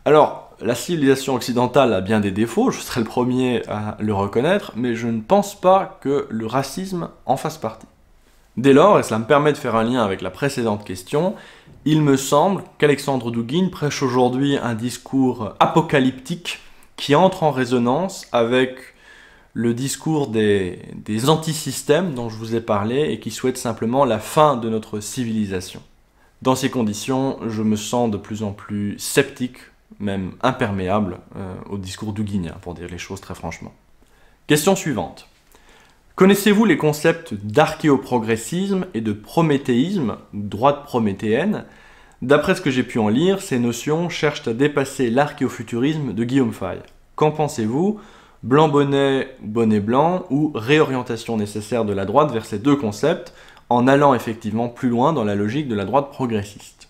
Alors, la civilisation occidentale a bien des défauts, je serai le premier à le reconnaître, mais je ne pense pas que le racisme en fasse partie. Dès lors, et cela me permet de faire un lien avec la précédente question, il me semble qu'Alexandre Douguin prêche aujourd'hui un discours apocalyptique qui entre en résonance avec le discours des, des antisystèmes dont je vous ai parlé et qui souhaite simplement la fin de notre civilisation. Dans ces conditions, je me sens de plus en plus sceptique même imperméable euh, au discours d'Ouguignan, pour dire les choses très franchement. Question suivante. Connaissez-vous les concepts d'archéoprogressisme et de prométhéisme, droite prométhéenne D'après ce que j'ai pu en lire, ces notions cherchent à dépasser l'archéofuturisme de Guillaume Fay. Qu'en pensez-vous Blanc-bonnet, bonnet blanc ou réorientation nécessaire de la droite vers ces deux concepts en allant effectivement plus loin dans la logique de la droite progressiste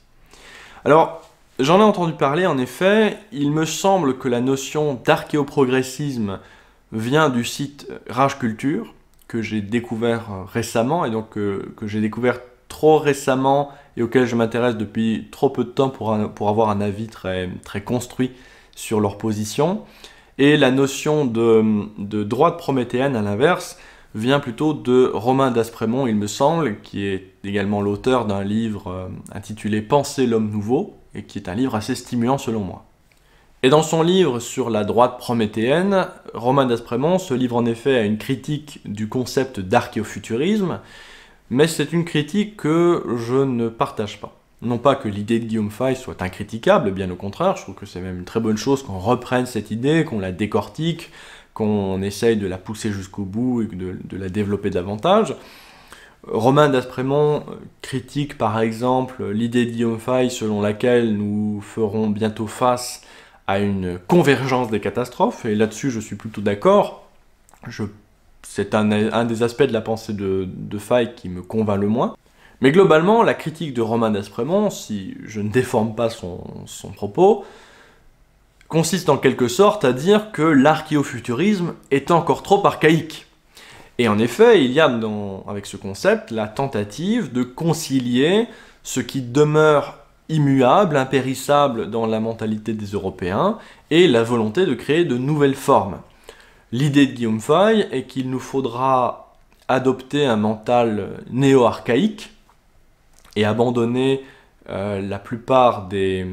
Alors, J'en ai entendu parler en effet, il me semble que la notion d'archéoprogressisme vient du site Rage Culture, que j'ai découvert euh, récemment, et donc euh, que j'ai découvert trop récemment et auquel je m'intéresse depuis trop peu de temps pour, avoir un avis très, construit sur leur position. Et la notion de, de droite prométhéenne, à l'inverse, vient plutôt de Romain d'Aspremont, il me semble, qui est également l'auteur d'un livre euh, intitulé Penser l'homme nouveau, et qui est un livre assez stimulant selon moi. Et dans son livre sur la droite prométhéenne, Romain d'Aspremont se livre en effet à une critique du concept d'archéofuturisme, mais c'est une critique que je ne partage pas. Non pas que l'idée de Guillaume Fay soit incritiquable, bien au contraire, je trouve que c'est même une très bonne chose qu'on reprenne cette idée, qu'on la décortique, qu'on essaye de la pousser jusqu'au bout et de la développer davantage, Romain d'Asprémont euh, critique par exemple l'idée de Guillaume selon laquelle nous ferons bientôt face à une convergence des catastrophes, et là-dessus je suis plutôt d'accord. C'est un, des aspects de la pensée de, de Fay qui me convainc le moins. Mais globalement, la critique de Romain d'Esprémont, si je ne déforme pas son, son propos, consiste en quelque sorte à dire que l'archéofuturisme est encore trop archaïque. Et en effet, il y a avec ce concept la tentative de concilier ce qui demeure immuable, impérissable dans la mentalité des Européens et la volonté de créer de nouvelles formes. L'idée de Guillaume Fay est qu'il nous faudra adopter un mental néo-archaïque et abandonner euh, la plupart des,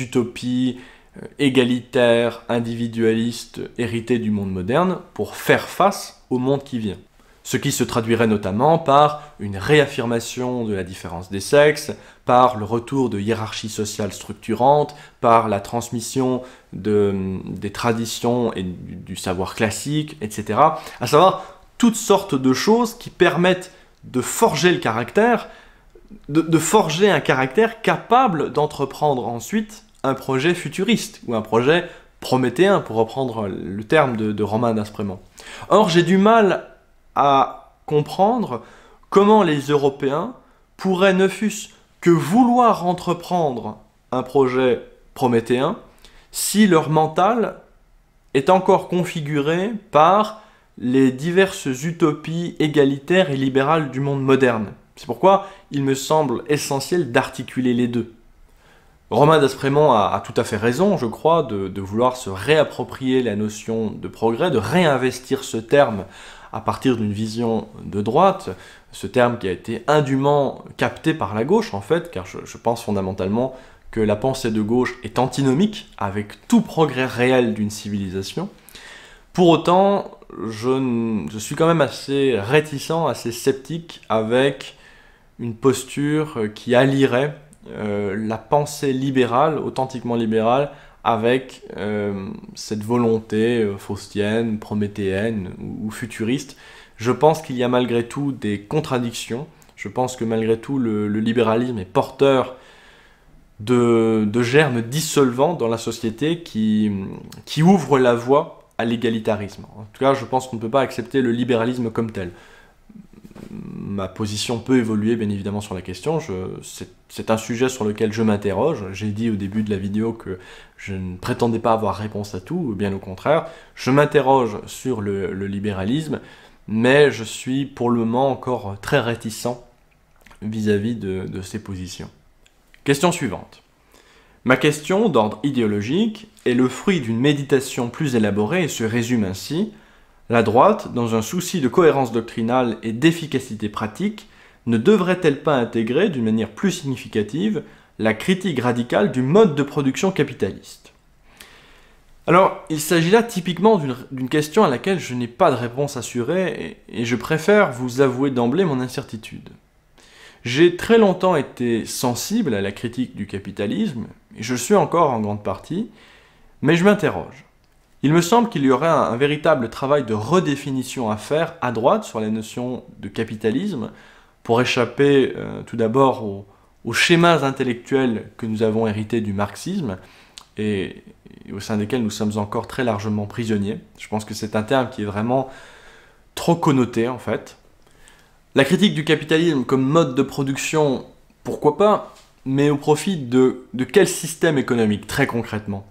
utopies euh, égalitaires, individualistes, héritées du monde moderne pour faire face au monde qui vient. Ce qui se traduirait notamment par une réaffirmation de la différence des sexes, par le retour de hiérarchies sociales structurantes, par la transmission de, mm, des traditions et du, savoir classique, etc. À savoir toutes sortes de choses qui permettent de forger le caractère, de, forger un caractère capable d'entreprendre ensuite un projet futuriste ou un projet prométhéen, pour reprendre le terme de, de Romain d'Aspremont. Or, j'ai du mal à comprendre comment les Européens pourraient ne fût-ce que vouloir entreprendre un projet prométhéen si leur mental est encore configuré par les diverses utopies égalitaires et libérales du monde moderne. C'est pourquoi il me semble essentiel d'articuler les deux. Romain d'Asprémont a, tout à fait raison, je crois, de, vouloir se réapproprier la notion de progrès, de réinvestir ce terme à partir d'une vision de droite, ce terme qui a été indûment capté par la gauche, en fait, car je, pense fondamentalement que la pensée de gauche est antinomique avec tout progrès réel d'une civilisation. Pour autant, je, je, suis quand même assez réticent, assez sceptique avec une posture qui allierait euh, la pensée libérale, authentiquement libérale, avec euh, cette volonté euh, faustienne, prométhéenne ou, futuriste. Je pense qu'il y a malgré tout des contradictions. Je pense que malgré tout, le, libéralisme est porteur de, germes dissolvants dans la société qui, qui ouvrent la voie à l'égalitarisme. En tout cas, je pense qu'on ne peut pas accepter le libéralisme comme tel ma position peut évoluer bien évidemment sur la question. C'est un sujet sur lequel je m'interroge. J'ai dit au début de la vidéo que je ne prétendais pas avoir réponse à tout, bien au contraire. Je m'interroge sur le, libéralisme, mais je suis pour le moment encore très réticent vis-à-vis de ces positions. Question suivante. Ma question d'ordre idéologique est le fruit d'une méditation plus élaborée et se résume ainsi. La droite, dans un souci de cohérence doctrinale et d'efficacité pratique, ne devrait-elle pas intégrer d'une manière plus significative la critique radicale du mode de production capitaliste Alors, il s'agit là typiquement d'une question à laquelle je n'ai pas de réponse assurée et, je préfère vous avouer d'emblée mon incertitude. J'ai très longtemps été sensible à la critique du capitalisme, et je suis encore en grande partie, mais je m'interroge. Il me semble qu'il y aurait un, véritable travail de redéfinition à faire à droite sur les notions de capitalisme pour échapper euh, tout d'abord aux, schémas intellectuels que nous avons hérités du marxisme et, au sein desquels nous sommes encore très largement prisonniers. Je pense que c'est un terme qui est vraiment trop connoté en fait. La critique du capitalisme comme mode de production, pourquoi pas, mais au profit de quel système économique très concrètement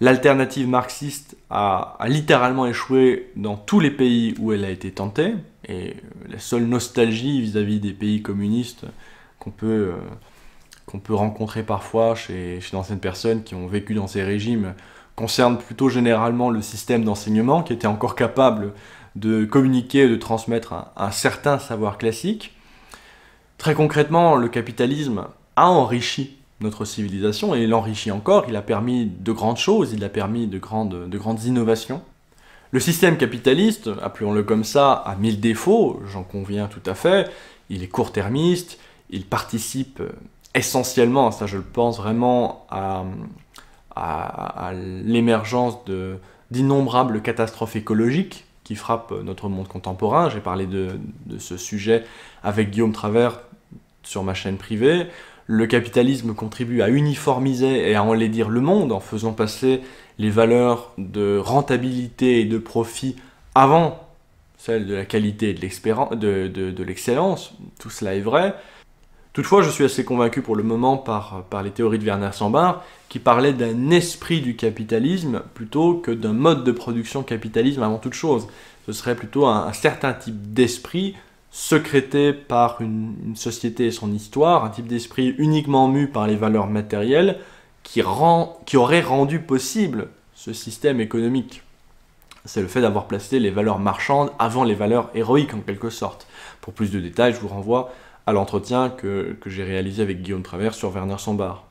L'alternative marxiste a, littéralement échoué dans tous les pays où elle a été tentée, et la seule nostalgie vis-à-vis des pays communistes qu'on peut, euh, qu'on peut rencontrer parfois chez, chez d'anciennes personnes qui ont vécu dans ces régimes concerne plutôt généralement le système d'enseignement qui était encore capable de communiquer et de transmettre un certain savoir classique. Très concrètement, le capitalisme a enrichi notre civilisation et l'enrichit encore. Il a permis de grandes choses, il a permis de grandes, de grandes innovations. Le système capitaliste, appelons-le comme ça, a mille défauts, j'en conviens tout à fait. Il est court-termiste, il participe euh, essentiellement, ça je le pense vraiment, à, l'émergence d'innombrables catastrophes écologiques qui frappent notre monde contemporain. J'ai parlé de, de ce sujet avec Guillaume Travers sur ma chaîne privée le capitalisme contribue à uniformiser et à enlaidir le monde en faisant passer les valeurs de rentabilité et de profit avant celles de la qualité et de l'excellence. Tout cela est vrai. Toutefois, je suis assez convaincu pour le moment par, par les théories de Werner Sambart qui parlait d'un esprit du capitalisme plutôt que d'un mode de production capitalisme avant toute chose. Ce serait plutôt un certain type d'esprit secrété par une, société et son histoire, un type d'esprit uniquement mu par les valeurs matérielles qui, aurait rendu possible ce système économique. C'est le fait d'avoir placé les valeurs marchandes avant les valeurs héroïques en quelque sorte. Pour plus de détails, je vous renvoie à l'entretien que, j'ai réalisé avec Guillaume Travers sur Werner Sombart.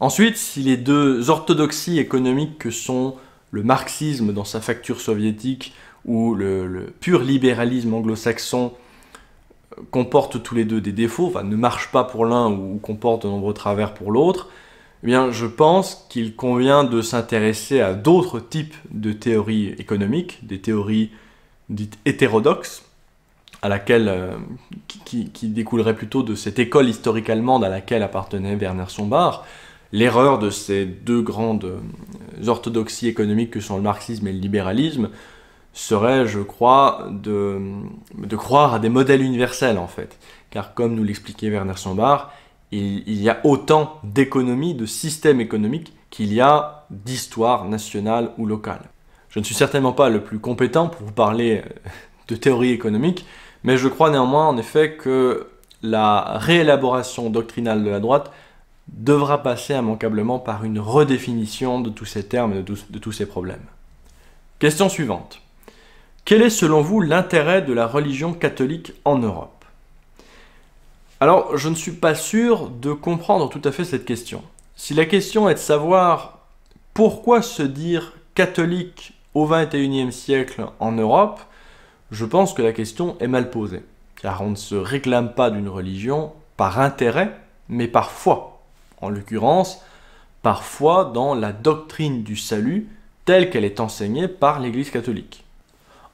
Ensuite, si les deux orthodoxies économiques que sont le marxisme dans sa facture soviétique où le, pur libéralisme anglo-saxon euh, comporte tous les deux des défauts, ne marche pas pour l'un ou comporte de nombreux travers pour l'autre, eh bien je pense qu'il convient de s'intéresser à d'autres types de théories économiques, des théories dites hétérodoxes, à laquelle, euh, qui, qui, découlerait plutôt de cette école historique allemande à laquelle appartenait Werner Sombart, l'erreur de ces deux grandes euh, orthodoxies économiques que sont le marxisme et le libéralisme, serait, je crois, de, croire à des modèles universels en fait. Car comme nous l'expliquait Werner Sombart, il, y a autant d'économies, de systèmes économiques qu'il y a d'histoire nationale ou locale. Je ne suis certainement pas le plus compétent pour vous parler euh, de théorie économique, mais je crois néanmoins en effet que la réélaboration doctrinale de la droite devra passer immanquablement par une redéfinition de tous ces termes et de tous ces problèmes. Question suivante. Quel est selon vous l'intérêt de la religion catholique en Europe Alors, je ne suis pas sûr de comprendre tout à fait cette question. Si la question est de savoir pourquoi se dire catholique au XXIe siècle en Europe, je pense que la question est mal posée. Car on ne se réclame pas d'une religion par intérêt, mais par foi. En l'occurrence, par foi dans la doctrine du salut telle qu'elle est enseignée par l'Église catholique.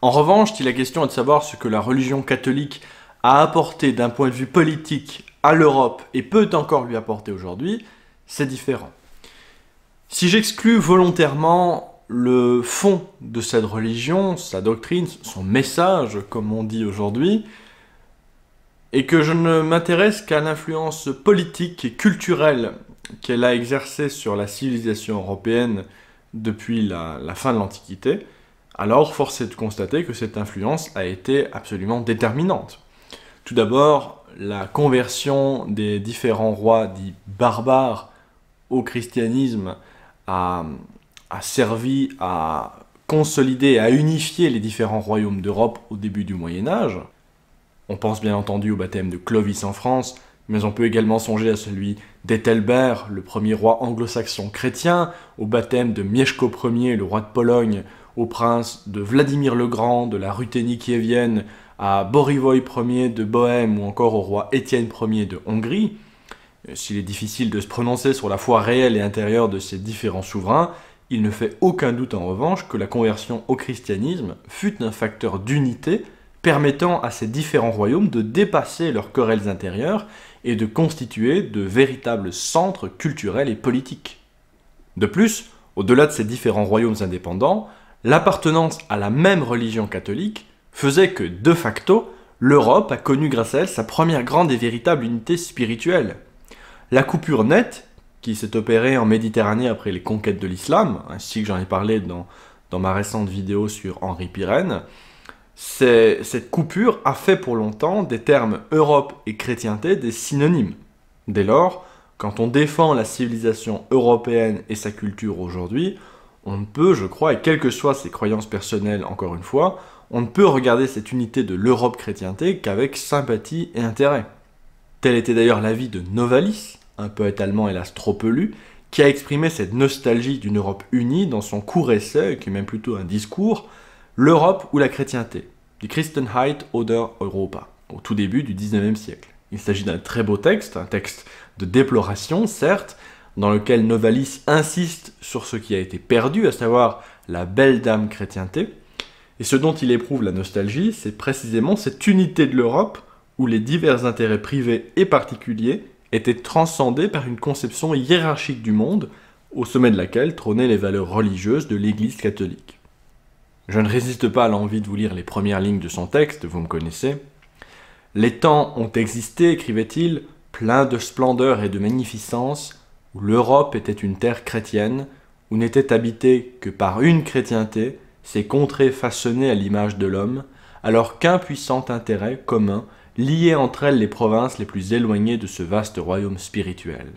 En revanche, si la question est de savoir ce que la religion catholique a apporté d'un point de vue politique à l'Europe et peut encore lui apporter aujourd'hui, c'est différent. Si j'exclus volontairement le fond de cette religion, sa doctrine, son message, comme on dit aujourd'hui, et que je ne m'intéresse qu'à l'influence politique et culturelle qu'elle a exercée sur la civilisation européenne depuis la, fin de l'Antiquité, alors force est de constater que cette influence a été absolument déterminante. Tout d'abord, la conversion des différents rois dits barbares au christianisme a, servi à consolider, à unifier les différents royaumes d'Europe au début du Moyen Âge. On pense bien entendu au baptême de Clovis en France, mais on peut également songer à celui d'Ethelbert, le premier roi anglo-saxon chrétien, au baptême de Mieszko Ier, le roi de Pologne, au prince de Vladimir le Grand, de la Ruthénie kievienne, à Borivoy Ier de Bohême ou encore au roi Étienne Ier de Hongrie, euh, s'il est difficile de se prononcer sur la foi réelle et intérieure de ces différents souverains, il ne fait aucun doute en revanche que la conversion au christianisme fut un facteur d'unité permettant à ces différents royaumes de dépasser leurs querelles intérieures et de constituer de véritables centres culturels et politiques. De plus, au-delà de ces différents royaumes indépendants, l'appartenance à la même religion catholique faisait que, de facto, l'Europe a connu grâce à elle sa première grande et véritable unité spirituelle. La coupure nette, qui s'est opérée en Méditerranée après les conquêtes de l'islam, ainsi que j'en ai parlé dans, dans ma récente vidéo sur Henri Pirenne, cette coupure a fait pour longtemps des termes Europe et chrétienté des synonymes. Dès lors, quand on défend la civilisation européenne et sa culture aujourd'hui, on ne peut, je crois, et quelles que soient ses croyances personnelles, encore une fois, on ne peut regarder cette unité de l'Europe-chrétienté qu'avec sympathie et intérêt. Tel était d'ailleurs l'avis de Novalis, un poète allemand hélas trop pelu, qui a exprimé cette nostalgie d'une Europe unie dans son court essai, qui est même plutôt un discours, L'Europe ou la chrétienté, du Christenheit oder Europa, au tout début du 19e siècle. Il s'agit d'un très beau texte, un texte de déploration, certes, dans lequel Novalis insiste sur ce qui a été perdu, à savoir la belle dame chrétienté. Et ce dont il éprouve la nostalgie, c'est précisément cette unité de l'Europe où les divers intérêts privés et particuliers étaient transcendés par une conception hiérarchique du monde, au sommet de laquelle trônaient les valeurs religieuses de l'Église catholique. Je ne résiste pas à l'envie de vous lire les premières lignes de son texte, vous me connaissez. Les temps ont existé, écrivait-il, pleins de splendeur et de magnificence, l'Europe était une terre chrétienne, où n'était habitée que par une chrétienté, ces contrées façonnées à l'image de l'homme, alors qu'un puissant intérêt commun liait entre elles les provinces les plus éloignées de ce vaste royaume spirituel.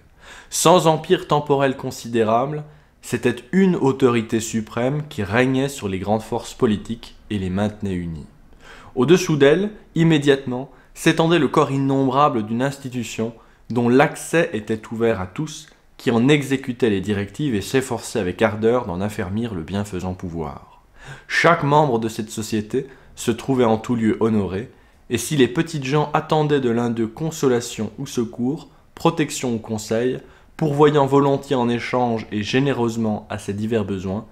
Sans empire temporel considérable, c'était une autorité suprême qui régnait sur les grandes forces politiques et les maintenait unies. Au-dessous d'elle, immédiatement, s'étendait le corps innombrable d'une institution dont l'accès était ouvert à tous qui en exécutait les directives et s'efforçaient avec ardeur d'en affermir le bienfaisant pouvoir. Chaque membre de cette société se trouvait en tout lieu honoré, et si les petites gens attendaient de l'un d'eux consolation ou secours, protection ou conseil, pourvoyant volontiers en échange et généreusement à ses divers besoins,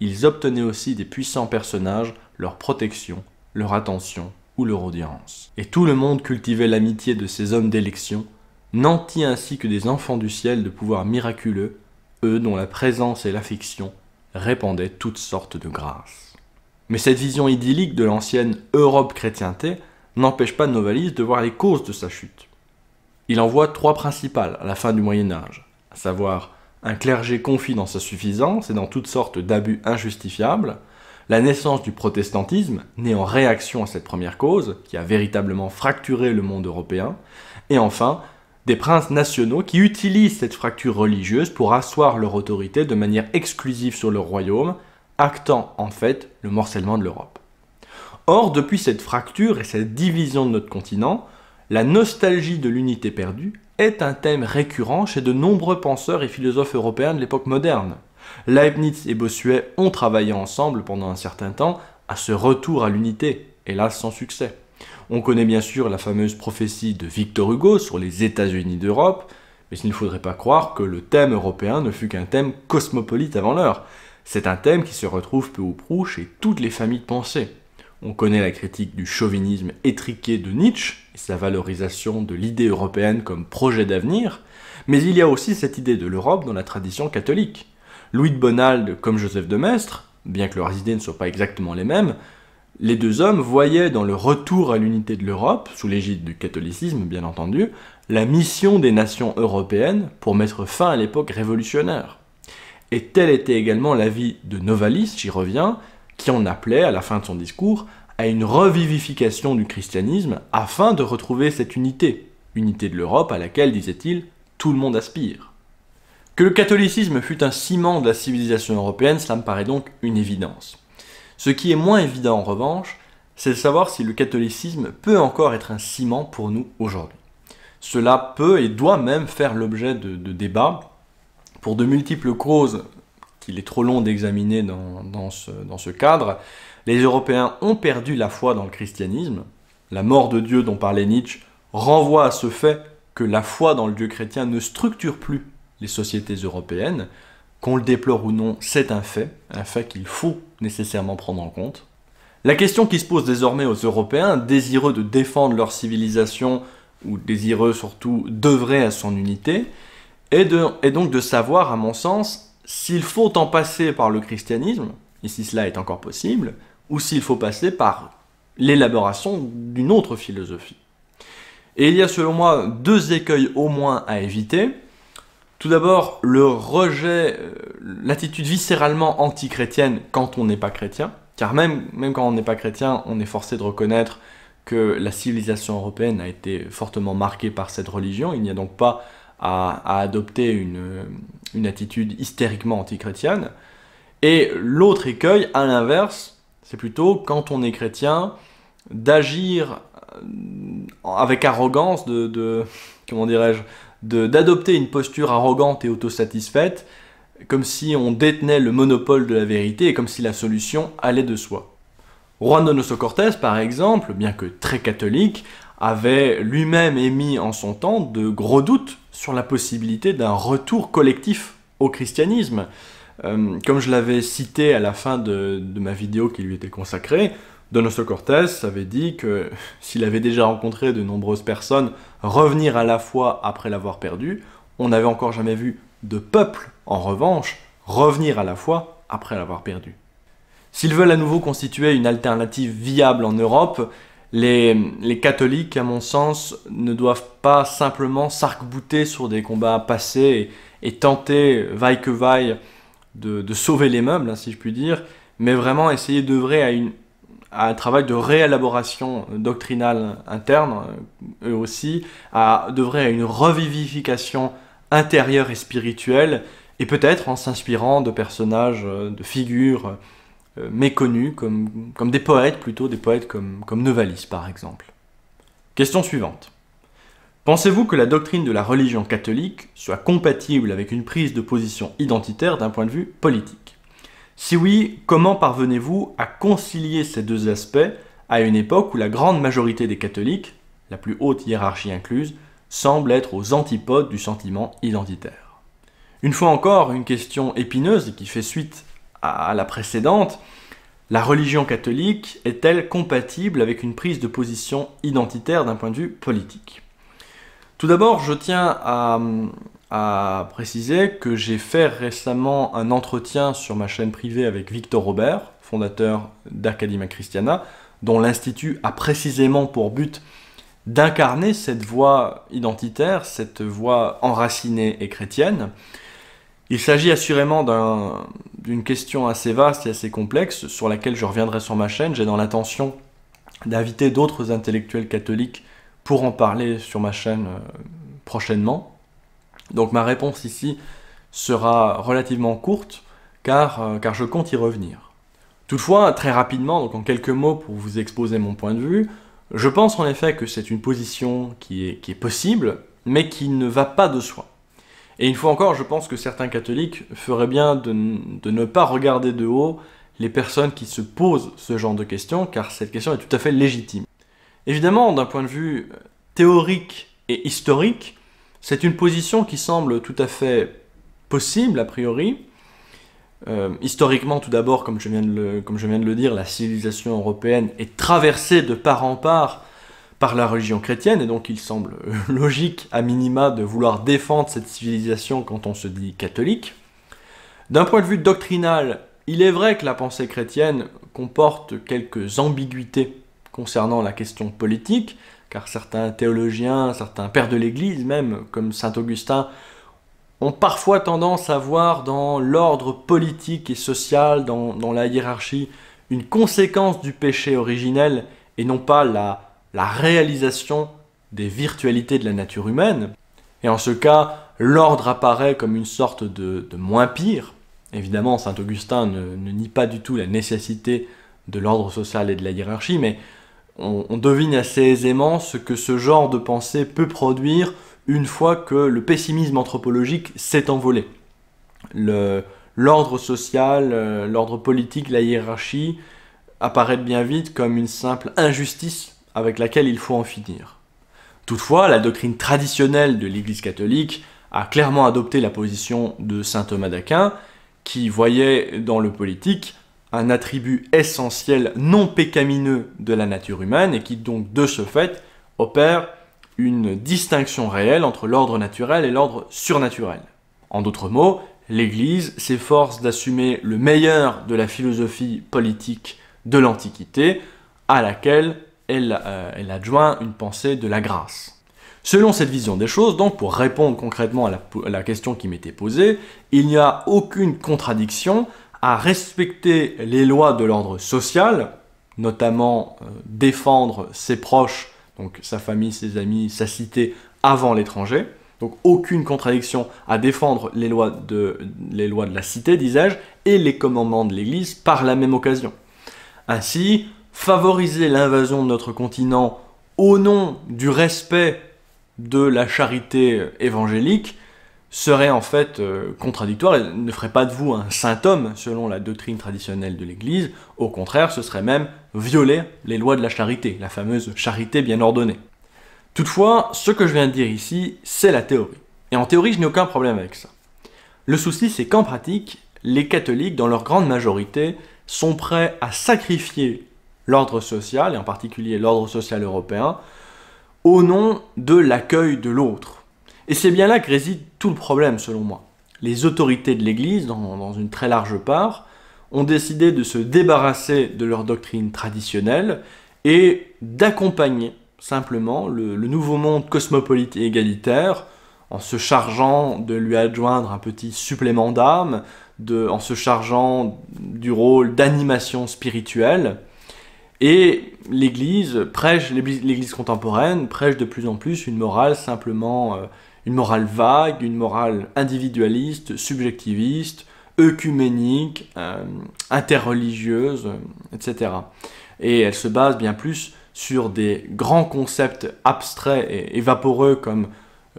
ils obtenaient aussi des puissants personnages leur protection, leur attention ou leur audience. Et tout le monde cultivait l'amitié de ces hommes d'élection nantis ainsi que des enfants du ciel de pouvoirs miraculeux, eux dont la présence et l'affection répandaient toutes sortes de grâces. Mais cette vision idyllique de l'ancienne Europe chrétienté n'empêche pas Novalis de voir les causes de sa chute. Il en voit trois principales à la fin du Moyen Âge, à savoir un clergé confie dans sa suffisance et dans toutes sortes d'abus injustifiables, la naissance du protestantisme, né en réaction à cette première cause, qui a véritablement fracturé le monde européen, et enfin des princes nationaux qui utilisent cette fracture religieuse pour asseoir leur autorité de manière exclusive sur leur royaume, actant en fait le morcellement de l'Europe. Or, depuis cette fracture et cette division de notre continent, la nostalgie de l'unité perdue est un thème récurrent chez de nombreux penseurs et philosophes européens de l'époque moderne. Leibniz et Bossuet ont travaillé ensemble pendant un certain temps à ce retour à l'unité, hélas sans succès. On connaît bien sûr la fameuse prophétie de Victor Hugo sur les États-Unis d'Europe, mais il ne faudrait pas croire que le thème européen ne fut qu'un thème cosmopolite avant l'heure. C'est un thème qui se retrouve peu ou prou chez toutes les familles de pensée. On connaît la critique du chauvinisme étriqué de Nietzsche et sa valorisation de l'idée européenne comme projet d'avenir, mais il y a aussi cette idée de l'Europe dans la tradition catholique. Louis de Bonald, comme Joseph de Maistre, bien que leurs idées ne soient pas exactement les mêmes, les deux hommes voyaient dans le retour à l'unité de l'Europe, sous l'égide du catholicisme bien entendu, la mission des nations européennes pour mettre fin à l'époque révolutionnaire. Et tel était également l'avis de Novalis, j'y reviens, qui en appelait, à la fin de son discours, à une revivification du christianisme afin de retrouver cette unité, unité de l'Europe à laquelle, disait-il, tout le monde aspire. Que le catholicisme fût un ciment de la civilisation européenne, cela me paraît donc une évidence. Ce qui est moins évident en revanche, c'est de savoir si le catholicisme peut encore être un ciment pour nous aujourd'hui. Cela peut et doit même faire l'objet de, débats pour de multiples causes qu'il est trop long d'examiner dans ce cadre. Les Européens ont perdu la foi dans le christianisme. La mort de Dieu dont parlait Nietzsche renvoie à ce fait que la foi dans le Dieu chrétien ne structure plus les sociétés européennes, qu'on le déplore ou non, c'est un fait, un fait qu'il faut nécessairement prendre en compte. La question qui se pose désormais aux Européens, désireux de défendre leur civilisation, ou désireux surtout d'œuvrer à son unité, est, donc de savoir, à mon sens, s'il faut en passer par le christianisme, et si cela est encore possible, ou s'il faut passer par l'élaboration d'une autre philosophie. Et il y a selon moi deux écueils au moins à éviter. Tout d'abord, le rejet, euh, l'attitude viscéralement anti-chrétienne quand on n'est pas chrétien, car même, même quand on n'est pas chrétien, on est forcé de reconnaître que la civilisation européenne a été fortement marquée par cette religion, il n'y a donc pas à, adopter euh, une, attitude hystériquement anti Et l'autre écueil, à l'inverse, c'est plutôt quand on est chrétien, d'agir euh, avec arrogance, de comment dirais-je, d'adopter une posture arrogante et autosatisfaite, comme si on détenait le monopole de la vérité et comme si la solution allait de soi. Juan Donoso Cortés, par exemple, bien que très catholique, avait lui-même émis en son temps de gros doutes sur la possibilité d'un retour collectif au christianisme. Euh, comme je l'avais cité à la fin de ma vidéo qui lui était consacrée, Donoso Cortés avait dit que s'il avait déjà rencontré de nombreuses personnes revenir à la foi après l'avoir perdu, on n'avait encore jamais vu de peuple, en revanche, revenir à la foi après l'avoir perdu. S'ils veulent à nouveau constituer une alternative viable en Europe, les, catholiques, à mon sens, ne doivent pas simplement s'arc-bouter sur des combats passés et, tenter, vaille que vaille, de, de, sauver les meubles, hein, si je puis dire, mais vraiment essayer d'œuvrer à une à un travail de réélaboration doctrinale interne, euh, eux aussi, à, devraient à une revivification intérieure et spirituelle, et peut-être en s'inspirant de personnages, euh, de figures euh, méconnues, comme, comme, des poètes plutôt, des poètes comme, comme Novalis par exemple. Question suivante. Pensez-vous que la doctrine de la religion catholique soit compatible avec une prise de position identitaire d'un point de vue politique si oui, comment parvenez-vous à concilier ces deux aspects à une époque où la grande majorité des catholiques, la plus haute hiérarchie incluse, semble être aux antipodes du sentiment identitaire Une fois encore, une question épineuse qui fait suite à la précédente, la religion catholique est-elle compatible avec une prise de position identitaire d'un point de vue politique Tout d'abord, je tiens à hum, à préciser que j'ai fait récemment un entretien sur ma chaîne privée avec Victor Robert, fondateur d'Academia Christiana, dont l'Institut a précisément pour but d'incarner cette voie identitaire, cette voie enracinée et chrétienne. Il s'agit assurément d'une question assez vaste et assez complexe sur laquelle je reviendrai sur ma chaîne. J'ai dans l'intention d'inviter d'autres intellectuels catholiques pour en parler sur ma chaîne euh, prochainement. Donc ma réponse ici sera relativement courte euh, car, je compte y revenir. Toutefois, très rapidement, donc en quelques mots pour vous exposer mon point de vue, je pense en effet que c'est une position qui est, possible, mais qui ne va pas de soi. Et une fois encore, je pense que certains catholiques feraient bien de, ne pas regarder de haut les personnes qui se posent ce genre de questions, car cette question est tout à fait légitime. Évidemment, d'un point de vue euh, théorique et historique, c'est une position qui semble tout à fait possible, a priori. Euh, historiquement, tout d'abord, comme, comme je viens de le dire, la civilisation européenne est traversée de part en part par la religion chrétienne, et donc il semble logique, à minima, de vouloir défendre cette civilisation quand on se dit catholique. D'un point de vue doctrinal, il est vrai que la pensée chrétienne comporte quelques ambiguïtés concernant la question politique, car certains théologiens, certains pères de l'Église même, comme Saint Augustin, ont parfois tendance à voir dans l'ordre politique et social, dans, la hiérarchie, une conséquence du péché originel et non pas la, réalisation des virtualités de la nature humaine. Et en ce cas, l'ordre apparaît comme une sorte de, moins pire. Évidemment, Saint Augustin ne nie pas du tout la nécessité de l'ordre social et de la hiérarchie, mais on, devine assez aisément ce que ce genre de pensée peut produire une fois que le pessimisme anthropologique s'est envolé. l'ordre social, euh, l'ordre politique, la hiérarchie apparaît bien vite comme une simple injustice avec laquelle il faut en finir. Toutefois, la doctrine traditionnelle de l'Église catholique a clairement adopté la position de saint Thomas d'Aquin, qui voyait dans le politique un attribut essentiel non pécamineux de la nature humaine et qui donc de ce fait opère une distinction réelle entre l'ordre naturel et l'ordre surnaturel. En d'autres mots, l'Église s'efforce d'assumer le meilleur de la philosophie politique de l'Antiquité, à laquelle elle, euh, adjoint une pensée de la grâce. Selon cette vision des choses, donc pour répondre concrètement à la question qui m'était posée, il n'y a aucune contradiction à respecter les lois de l'ordre social, notamment euh, défendre ses proches, donc sa famille, ses amis, sa cité, avant l'étranger. Donc aucune contradiction à défendre les les lois de la cité, disais-je, et les commandements de l'Église par la même occasion. Ainsi, favoriser l'invasion de notre continent au nom du respect de la charité évangélique serait en fait euh, contradictoire et ne ferait pas de vous un saint homme selon la doctrine traditionnelle de l'Église, au contraire ce serait même violer les lois de la charité, la fameuse charité bien ordonnée. Toutefois, ce que je viens de dire ici, c'est la théorie. Et en théorie, je n'ai aucun problème avec ça. Le souci, c'est qu'en pratique, les catholiques, dans leur grande majorité, sont prêts à sacrifier l'ordre social, et en particulier l'ordre social européen, au nom de l'accueil de l'autre. Et c'est bien là que réside tout le problème selon moi. Les autorités de l'Église, dans, une très large part, ont décidé de se débarrasser de leur doctrine traditionnelle et d'accompagner simplement le, nouveau monde cosmopolite et égalitaire en se chargeant de lui adjoindre un petit supplément d'âme, en se chargeant du rôle d'animation spirituelle. Et l'Église prêche, l'Église contemporaine prêche de plus en plus une morale simplement euh, une morale vague, une morale individualiste, subjectiviste, œcuménique, euh, interreligieuse, euh, etc. Et elle se base bien plus sur des grands concepts abstraits et, évaporeux comme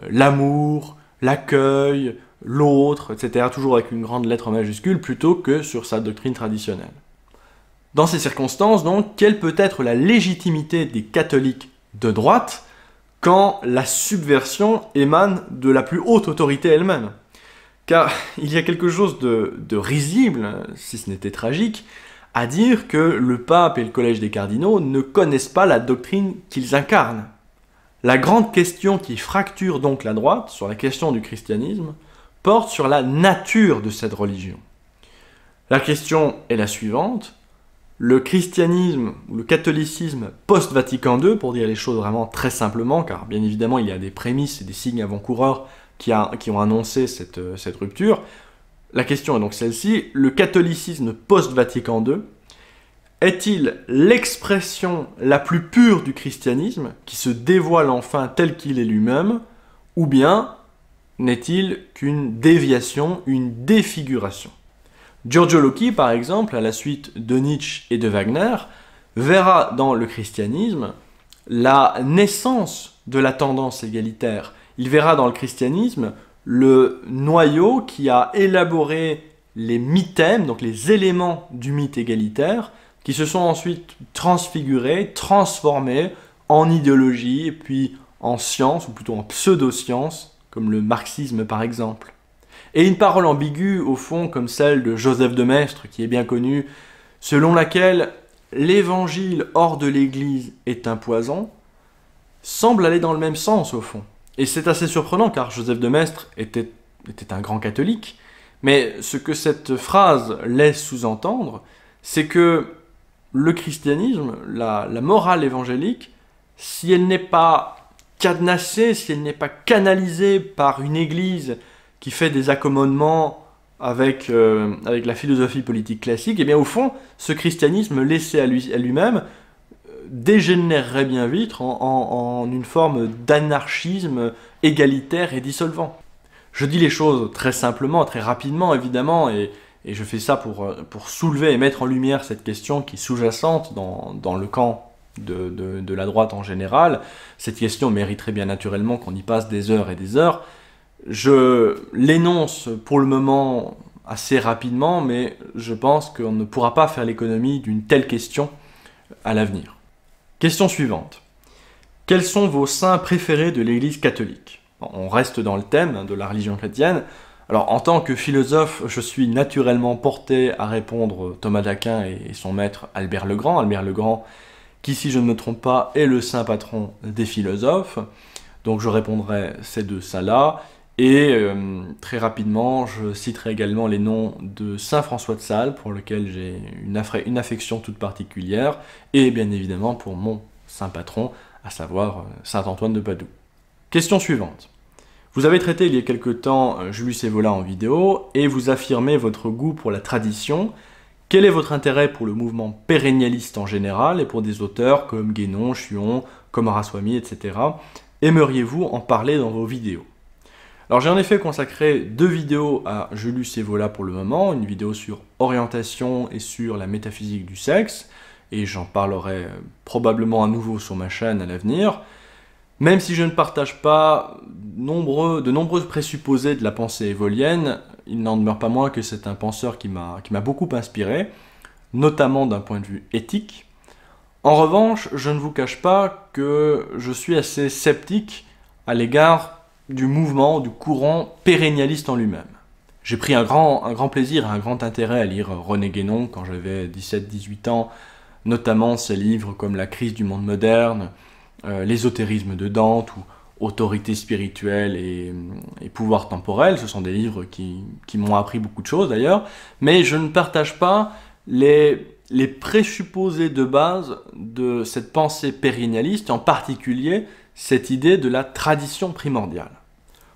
euh, l'amour, l'accueil, l'autre, etc., toujours avec une grande lettre majuscule, plutôt que sur sa doctrine traditionnelle. Dans ces circonstances, donc, quelle peut être la légitimité des catholiques de droite quand la subversion émane de la plus haute autorité elle-même. Car il y a quelque chose de, risible, si ce n'était tragique, à dire que le pape et le collège des cardinaux ne connaissent pas la doctrine qu'ils incarnent. La grande question qui fracture donc la droite sur la question du christianisme porte sur la nature de cette religion. La question est la suivante le christianisme ou le catholicisme post-Vatican II, pour dire les choses vraiment très simplement, car bien évidemment il y a des prémices et des signes avant-coureurs qui, ont annoncé cette, euh, cette rupture. La question est donc celle-ci, le catholicisme post-Vatican II est-il l'expression la plus pure du christianisme, qui se dévoile enfin tel qu'il est lui-même, ou bien n'est-il qu'une déviation, une défiguration Giorgio Locchi, par exemple, à la suite de Nietzsche et de Wagner, verra dans le christianisme la naissance de la tendance égalitaire. Il verra dans le christianisme le noyau qui a élaboré les mythèmes, donc les éléments du mythe égalitaire, qui se sont ensuite transfigurés, transformés en idéologie puis en science, ou plutôt en pseudo-science, comme le marxisme par exemple et une parole ambiguë au fond comme celle de Joseph de Maistre qui est bien connue, selon laquelle l'évangile hors de l'Église est un poison, semble aller dans le même sens au fond. Et c'est assez surprenant car Joseph de Maistre était, un grand catholique, mais ce que cette phrase laisse sous-entendre, c'est que le christianisme, la morale évangélique, si elle n'est pas cadenassée, si elle n'est pas canalisée par une Église, qui fait des accommodements avec, euh, avec la philosophie politique classique, et eh bien au fond, ce christianisme laissé à lui-même lui euh, dégénérerait bien vite en, en, une forme d'anarchisme égalitaire et dissolvant. Je dis les choses très simplement, très rapidement évidemment, et, et je fais ça pour, euh, pour soulever et mettre en lumière cette question qui est sous-jacente dans, dans le camp de, de, de, la droite en général. Cette question mériterait bien naturellement qu'on y passe des heures et des heures. Je l'énonce pour le moment assez rapidement, mais je pense qu'on ne pourra pas faire l'économie d'une telle question à l'avenir. Question suivante. Quels sont vos saints préférés de l'Église catholique On reste dans le thème de la religion chrétienne. Alors en tant que philosophe, je suis naturellement porté à répondre Thomas d'Aquin et son maître Albert le Grand. Albert le Grand, qui si je ne me trompe pas est le saint patron des philosophes. Donc je répondrai ces deux saints-là. Et euh, très rapidement, je citerai également les noms de Saint François de Sales, pour lequel j'ai une, affection toute particulière, et bien évidemment pour mon saint patron, à savoir euh, Saint Antoine de Padoue. Question suivante. Vous avez traité il y a quelque temps euh, Julius Evola en vidéo, et vous affirmez votre goût pour la tradition. Quel est votre intérêt pour le mouvement pérennialiste en général, et pour des auteurs comme Guénon, Chuon, Comara etc. Aimeriez-vous en parler dans vos vidéos alors j'ai en effet consacré deux vidéos à Julius Evola pour le moment, une vidéo sur orientation et sur la métaphysique du sexe, et j'en parlerai euh, probablement à nouveau sur ma chaîne à l'avenir, même si je ne partage pas de nombreuses présupposés de la pensée évolienne, il n'en demeure pas moins que c'est un penseur qui m'a beaucoup inspiré, notamment d'un point de vue éthique. En revanche, je ne vous cache pas que je suis assez sceptique à l'égard du mouvement, du courant pérennialiste en lui-même. J'ai pris un grand, plaisir et un grand intérêt à lire René Guénon quand j'avais 17-18 ans, notamment ses livres comme La crise du monde moderne, euh, L'ésotérisme de Dante ou Autorité spirituelle et, pouvoir temporel. Ce sont des livres qui, m'ont appris beaucoup de choses d'ailleurs, mais je ne partage pas les, les présupposés de base de cette pensée pérennialiste, en particulier cette idée de la tradition primordiale.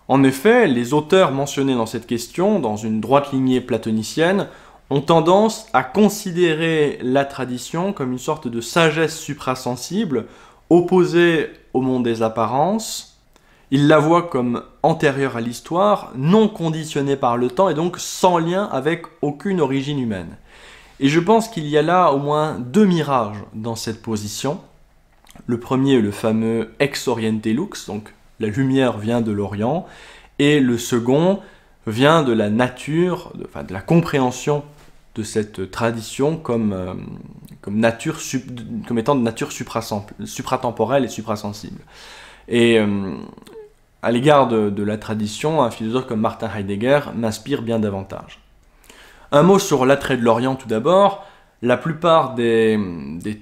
En effet, les auteurs mentionnés dans cette question, dans une droite lignée platonicienne, ont tendance à considérer la tradition comme une sorte de sagesse suprasensible opposée au monde des apparences. Ils la voient comme antérieure à l'histoire, non conditionnée par le temps et donc sans lien avec aucune origine humaine. Et je pense qu'il y a là au moins deux mirages dans cette position. Le premier est le fameux Ex Oriente Lux, donc la lumière vient de l'Orient, et le second vient de la nature, de, enfin de la compréhension de cette tradition comme, euh, comme, étant de nature supratemporelle et suprasensible. Et euh, à l'égard de, la tradition, un philosophe comme Martin Heidegger m'inspire bien davantage. Un mot sur l'attrait de l'Orient tout d'abord la plupart des,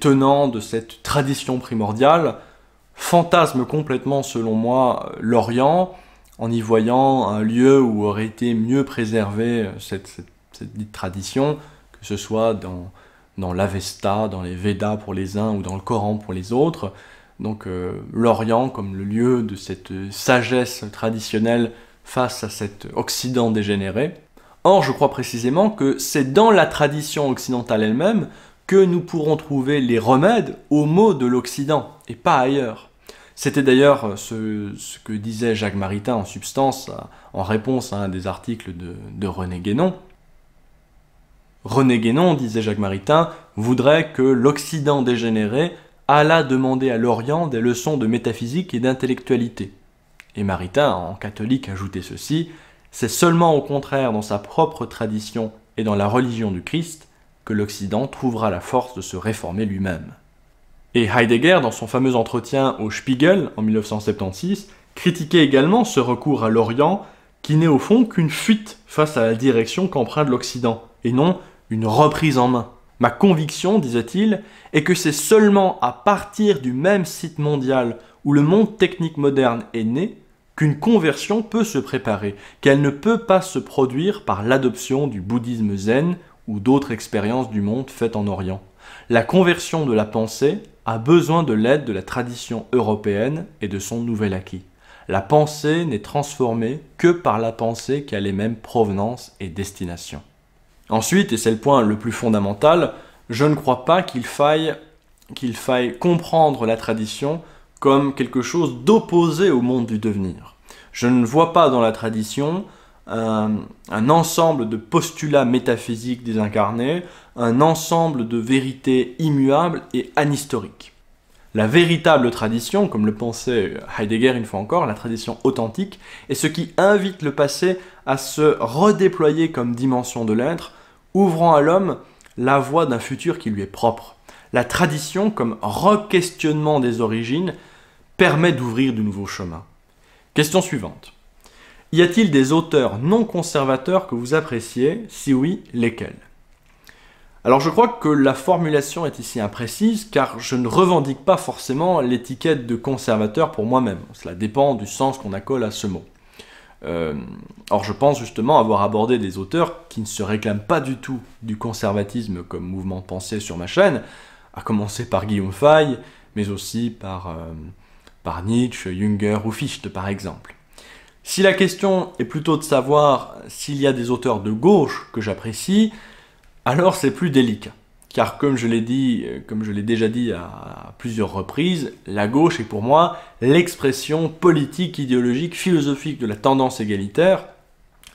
tenants de cette tradition primordiale fantasment complètement, selon moi, l'Orient, en y voyant un lieu où aurait été mieux préservée euh, cette, dite tradition, que ce soit dans, l'Avesta, dans les Védas pour les uns ou dans le Coran pour les autres. Donc euh, l'Orient comme le lieu de cette euh, sagesse traditionnelle face à cet Occident dégénéré. Or, je crois précisément que c'est dans la tradition occidentale elle-même que nous pourrons trouver les remèdes aux maux de l'Occident, et pas ailleurs. C'était d'ailleurs euh, ce, que disait Jacques Maritain en substance, euh, en réponse à un des articles de, de René Guénon. René Guénon, disait Jacques Maritain, voudrait que l'Occident dégénéré alla demander à l'Orient des leçons de métaphysique et d'intellectualité. Et Maritain, en catholique, ajoutait ceci c'est seulement au contraire dans sa propre tradition et dans la religion du Christ que l'Occident trouvera la force de se réformer lui-même. Et Heidegger, dans son fameux entretien au Spiegel en 1976, critiquait également ce recours à l'Orient qui n'est au fond qu'une fuite face à la direction qu'emprunte l'Occident, et non une reprise en main. Ma conviction, disait-il, est que c'est seulement à partir du même site mondial où le monde technique moderne est né qu'une conversion peut se préparer, qu'elle ne peut pas se produire par l'adoption du bouddhisme zen ou d'autres expériences du monde faites en Orient. La conversion de la pensée a besoin de l'aide de la tradition européenne et de son nouvel acquis. La pensée n'est transformée que par la pensée qui a les mêmes provenances et destinations. Ensuite, et c'est le point le plus fondamental, je ne crois pas qu'il faille, qu'il faille comprendre la tradition comme quelque chose d'opposé au monde du devenir. Je ne vois pas dans la tradition euh, un, ensemble de postulats métaphysiques désincarnés, un ensemble de vérités immuables et anhistoriques. La véritable tradition, comme le pensait Heidegger une fois encore, la tradition authentique, est ce qui invite le passé à se redéployer comme dimension de l'être, ouvrant à l'homme la voie d'un futur qui lui est propre. La tradition, comme requestionnement des origines, permet d'ouvrir de nouveaux chemins. Question suivante. Y a-t-il des auteurs non conservateurs que vous appréciez Si oui, lesquels alors je crois que la formulation est ici imprécise car je ne revendique pas forcément l'étiquette de conservateur pour moi-même. Cela dépend du sens qu'on accole à ce mot. Euh, or je pense justement avoir abordé des auteurs qui ne se réclament pas du tout du conservatisme comme mouvement de pensée sur ma chaîne, à commencer par Guillaume Fay, mais aussi par euh, par Nietzsche, Junger ou Fichte par exemple. Si la question est plutôt de savoir s'il y a des auteurs de gauche que j'apprécie, alors c'est plus délicat. Car comme je l'ai dit, euh, comme je l'ai déjà dit à plusieurs reprises, la gauche est pour moi l'expression politique, idéologique, philosophique de la tendance égalitaire.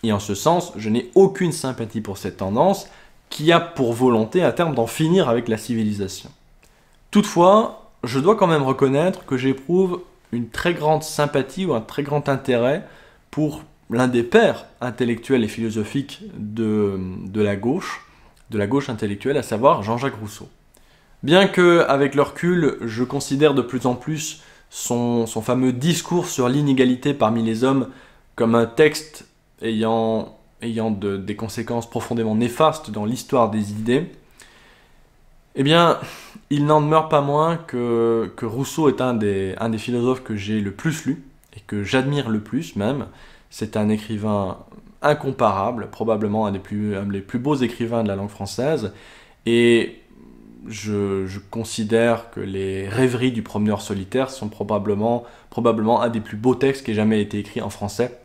Et en ce sens, je n'ai aucune sympathie pour cette tendance qui a pour volonté à terme d'en finir avec la civilisation. Toutefois, je dois quand même reconnaître que j'éprouve une très grande sympathie ou un très grand intérêt pour l'un des pères intellectuels et philosophiques de, la gauche, de la gauche intellectuelle, à savoir Jean-Jacques Rousseau. Bien que, avec le recul, je considère de plus en plus son, fameux discours sur l'inégalité parmi les hommes comme un texte ayant, ayant des conséquences profondément néfastes dans l'histoire des idées, eh bien, il n'en demeure pas moins que, Rousseau est un des, philosophes que j'ai le plus lu et que j'admire le plus même. C'est un écrivain incomparable, probablement un des plus, plus beaux écrivains de la langue française. Et je, considère que les rêveries du promeneur solitaire sont probablement, probablement un des plus beaux textes qui ait jamais été écrit en français.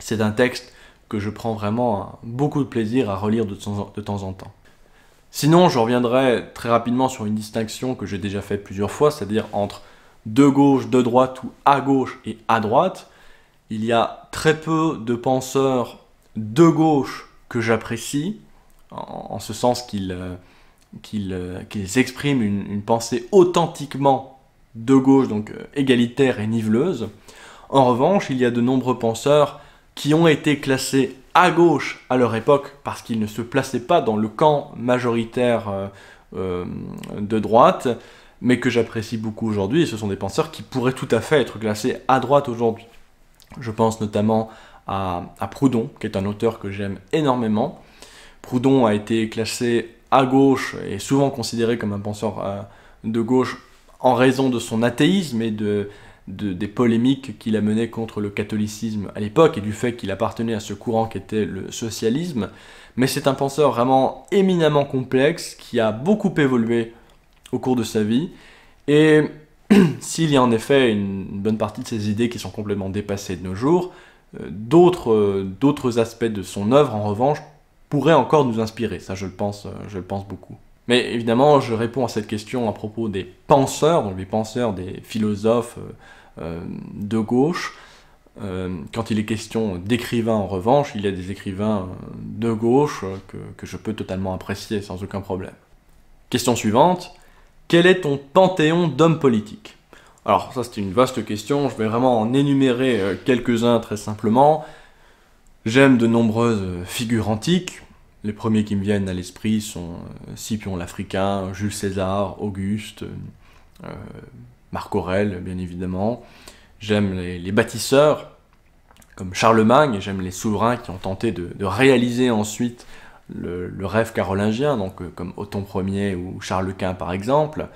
C'est un texte que je prends vraiment beaucoup de plaisir à relire de temps en temps. Sinon, je reviendrai très rapidement sur une distinction que j'ai déjà faite plusieurs fois, c'est-à-dire entre de gauche, de droite ou à gauche et à droite. Il y a très peu de penseurs de gauche que j'apprécie, en, ce sens qu'ils euh, euh, expriment une, pensée authentiquement de gauche, donc euh, égalitaire et niveleuse. En revanche, il y a de nombreux penseurs qui ont été classés à gauche à leur époque, parce qu'ils ne se plaçaient pas dans le camp majoritaire euh, euh, de droite, mais que j'apprécie beaucoup aujourd'hui, et ce sont des penseurs qui pourraient tout à fait être classés à droite aujourd'hui. Je pense notamment à, Proudhon, qui est un auteur que j'aime énormément. Proudhon a été classé à gauche et souvent considéré comme un penseur euh, de gauche en raison de son athéisme et de, des polémiques qu'il a menées contre le catholicisme à l'époque et du fait qu'il appartenait à ce courant qu'était le socialisme. Mais c'est un penseur vraiment éminemment complexe qui a beaucoup évolué au cours de sa vie. Et s'il y a en effet une, bonne partie de ses idées qui sont complètement dépassées de nos jours, euh, euh, d'autres aspects de son œuvre, en revanche, pourraient encore nous inspirer. Ça, je le pense, euh, je le pense beaucoup. Mais évidemment, je réponds à cette question à propos des penseurs, donc des penseurs, des philosophes euh, euh, de gauche. Euh, quand il est question d'écrivains, en revanche, il y a des écrivains de gauche que, que je peux totalement apprécier sans aucun problème. Question suivante. Quel est ton panthéon d'hommes politiques Alors ça c'est une vaste question, je vais vraiment en énumérer quelques-uns très simplement. J'aime de nombreuses figures antiques, les premiers qui me viennent à l'esprit sont euh, Scipion l'Africain, Jules César, Auguste, euh, Marc Aurèle, bien évidemment. J'aime les, bâtisseurs comme Charlemagne, j'aime les souverains qui ont tenté de, réaliser ensuite le, rêve carolingien, donc euh, comme Othon Ier ou Charles Quint par exemple.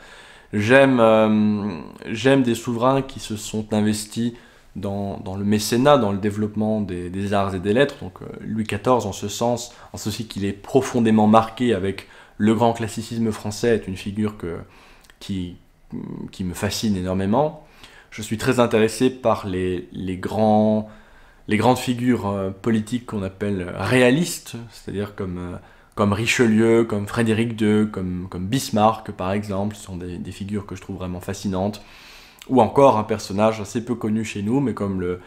J'aime des souverains qui se sont investis dans, le mécénat, dans le développement des, arts et des lettres. Donc euh, Louis XIV, en ce sens, en ceci qu'il est profondément marqué avec le grand classicisme français, est une figure qui, me fascine énormément. Je suis très intéressé par les, grandes figures euh, politiques qu'on appelle réalistes, c'est-à-dire comme, euh, Richelieu, comme Frédéric II, comme, Bismarck par exemple, ce sont des figures que je trouve vraiment fascinantes ou encore un personnage assez peu connu chez nous, mais comme le,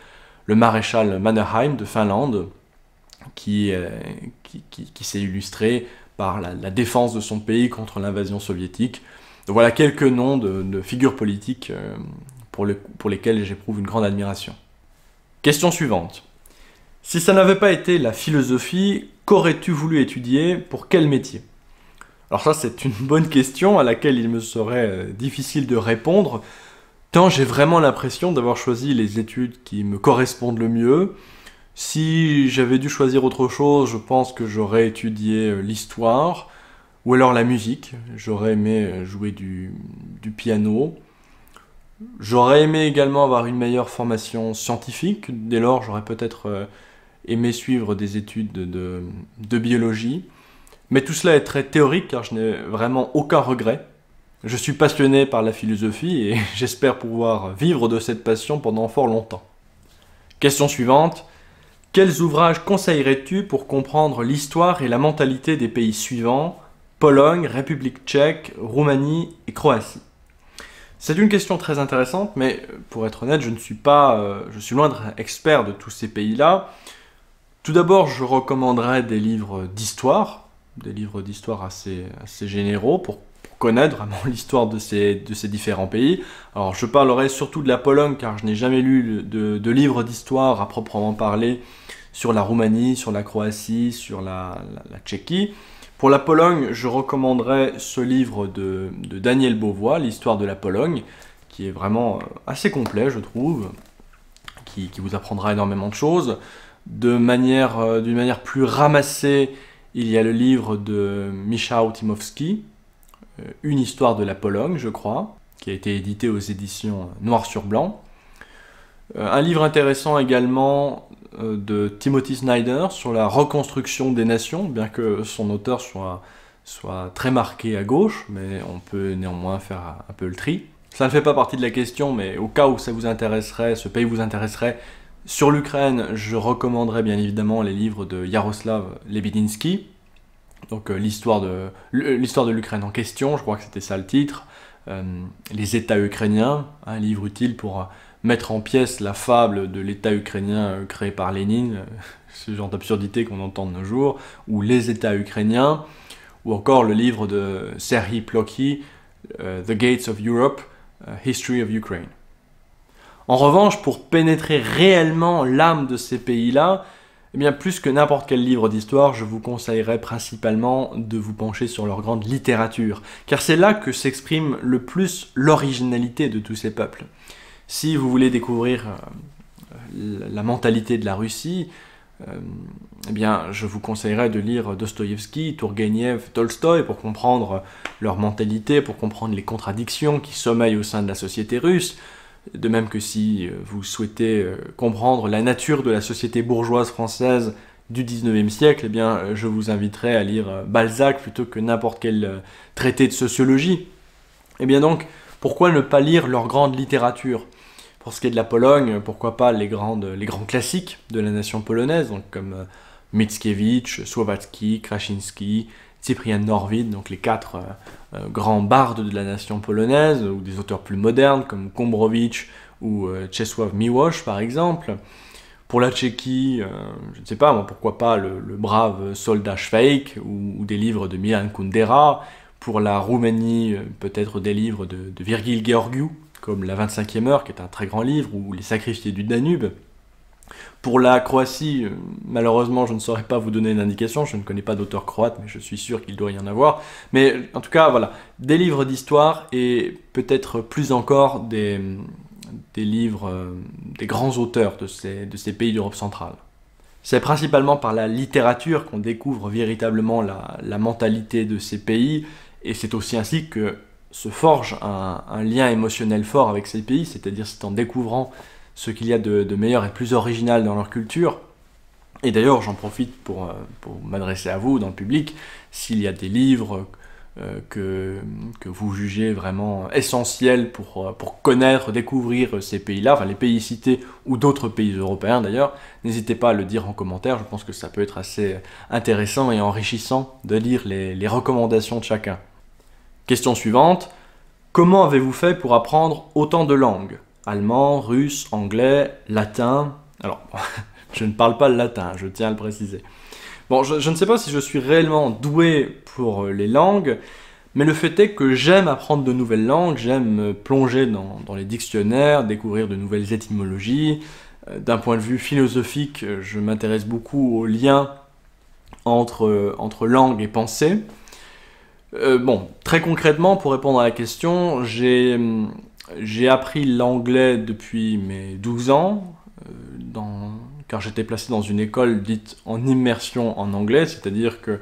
maréchal Mannerheim de Finlande, qui, s'est illustré par la, défense de son pays contre l'invasion soviétique. voilà quelques noms de, figures politiques euh, pour, pour lesquelles j'éprouve une grande admiration. Question suivante. Si ça n'avait pas été la philosophie, qu'aurais-tu voulu étudier pour quel métier Alors ça c'est une bonne question à laquelle il me serait euh, difficile de répondre, j'ai vraiment l'impression d'avoir choisi les études qui me correspondent le mieux. Si j'avais dû choisir autre chose, je pense que j'aurais étudié euh, l'histoire ou alors la musique. J'aurais aimé euh, jouer du, piano. J'aurais aimé également avoir une meilleure formation scientifique. Dès lors, j'aurais peut-être euh, aimé suivre des études de biologie. Mais tout cela est très théorique car je n'ai vraiment aucun regret je suis passionné par la philosophie et j'espère pouvoir vivre de cette passion pendant fort longtemps. Question suivante. Quels ouvrages conseillerais-tu pour comprendre l'histoire et la mentalité des pays suivants Pologne, République tchèque, Roumanie et Croatie C'est une question très intéressante, mais pour être honnête, je ne suis pas, euh, je suis loin d'être expert de tous ces pays-là. Tout d'abord, je recommanderais des livres d'histoire, des livres d'histoire assez, assez généraux pour connaître vraiment l'histoire de ces, de ces différents pays. Alors je parlerai surtout de la Pologne car je n'ai jamais lu de, de livre d'histoire à proprement parler sur la Roumanie, sur la Croatie, sur la, la, Tchéquie. Pour la Pologne, je recommanderais ce livre de, de Daniel Beauvois, L'histoire de la Pologne, qui est vraiment euh, assez complet, je trouve, qui, qui vous apprendra énormément de choses. De manière, euh, d'une manière plus ramassée, il y a le livre de Michał Timowski, euh, une histoire de la Pologne, je crois, qui a été édité aux éditions Noir sur Blanc. Euh, un livre intéressant également euh, de Timothy Snyder sur la reconstruction des nations, bien que son auteur soit, soit très marqué à gauche, mais on peut néanmoins faire un peu le tri. Ça ne fait pas partie de la question, mais au cas où ça vous intéresserait, ce pays vous intéresserait, sur l'Ukraine, je recommanderais bien évidemment les livres de Yaroslav Lebedinsky, donc euh, l'histoire de l'histoire de l'Ukraine en question, je crois que c'était ça le titre, euh, les États ukrainiens, un hein, livre utile pour euh, mettre en pièce la fable de l'État ukrainien créé par Lénine, ce genre d'absurdité qu'on entend de nos jours, ou les États ukrainiens, ou encore le livre de Serhii Plocky, The Gates of Europe, History of Ukraine. En revanche, pour pénétrer réellement l'âme de ces pays-là, eh bien, plus que n'importe quel livre d'histoire, je vous conseillerais principalement de vous pencher sur leur grande littérature, car c'est là que s'exprime le plus l'originalité de tous ces peuples. Si vous voulez découvrir euh, la mentalité de la Russie, euh, eh bien, je vous conseillerais de lire Dostoïevski, Turgenev, Tolstoï pour comprendre leur mentalité, pour comprendre les contradictions qui sommeillent au sein de la société russe, de même que si euh, vous souhaitez euh, comprendre la nature de la société bourgeoise française du 19e siècle, eh bien, euh, je vous inviterai à lire Balzac plutôt que n'importe quel traité de sociologie. Et eh bien donc, pourquoi ne pas lire leur grande littérature Pour ce qui est de la Pologne, pourquoi pas les, les grands classiques de la nation polonaise, comme Mickiewicz, Słowacki, Krasinski, Cyprien Norwid, donc les quatre euh, euh, grands bardes de la nation polonaise, ou des auteurs plus modernes comme Kombrowicz ou euh, Czesław Miłosz par exemple. Pour la Tchéquie, je ne sais pas, pourquoi pas le, brave soldat Schweik ou, des livres de Milan Kundera. Pour la Roumanie, peut-être des livres de, Virgil Georgiou, comme La 25e heure, qui est un très grand livre, ou Les sacrifiés du Danube. Pour la Croatie, euh, malheureusement, je ne saurais pas vous donner une indication. Je ne connais pas d'auteur croate, mais je suis sûr qu'il doit y en avoir. Mais en tout cas, voilà, des livres d'histoire et peut-être plus encore des, livres euh, des grands auteurs de ces, pays d'Europe centrale. C'est principalement par la littérature qu'on découvre véritablement la, mentalité de ces pays, et c'est aussi ainsi que se forge un, un lien émotionnel fort avec ces pays, c'est-à-dire c'est en découvrant ce qu'il y a de, meilleur et plus original dans leur culture. Et d'ailleurs, j'en profite pour, euh, m'adresser à vous, dans le public, s'il y a des livres euh, que, vous jugez vraiment essentiels euh, pour, connaître, découvrir ces pays-là, enfin les pays cités ou d'autres pays européens d'ailleurs, n'hésitez pas à le dire en commentaire, je pense que ça peut être assez intéressant et enrichissant de lire les recommandations de chacun. Question suivante, comment avez-vous fait pour apprendre autant de langues allemand, russe, anglais, latin. Alors, je ne parle pas le latin, je tiens à le préciser. Bon, je, ne sais pas si je suis réellement doué pour euh, les langues, mais le fait est que j'aime apprendre de nouvelles langues, j'aime plonger dans, les dictionnaires, découvrir de nouvelles étymologies. Euh, d'un point de vue philosophique, euh, je m'intéresse beaucoup aux liens entre, entre langue et pensée. bon, très concrètement, pour répondre à la question, j'ai hum, j'ai appris l'anglais depuis mes 12 ans, euh, car j'étais placé dans une école dite en immersion en anglais, c'est-à-dire que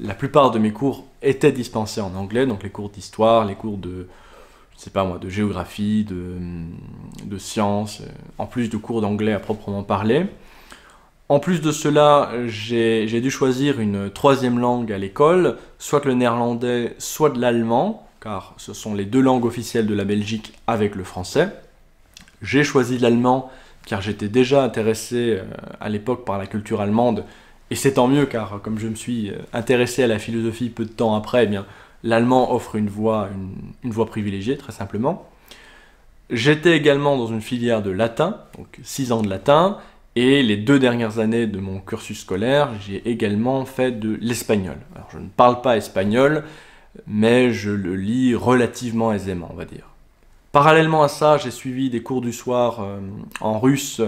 la plupart de mes cours étaient dispensés en anglais, donc les cours d'histoire, les cours de, je pas de géographie, de, de sciences, euh, en plus de cours d'anglais à proprement parler. En plus de cela, j'ai dû choisir une troisième langue à l'école, soit le néerlandais, soit de l'allemand, car ce sont les deux langues officielles de la Belgique avec le français. J'ai choisi l'allemand car j'étais déjà intéressé euh, à l'époque par la culture allemande, et c'est tant mieux car comme je me suis euh, intéressé à la philosophie peu de temps après, eh bien l'allemand offre une voie, une voie privilégiée très simplement. J'étais également dans une filière de latin, donc 6 ans de latin, et les deux dernières années de mon cursus scolaire, j'ai également fait de l'espagnol. Alors je ne parle pas espagnol, mais je le lis relativement aisément, on va dire. Parallèlement à ça, j'ai suivi des cours du soir euh, en russe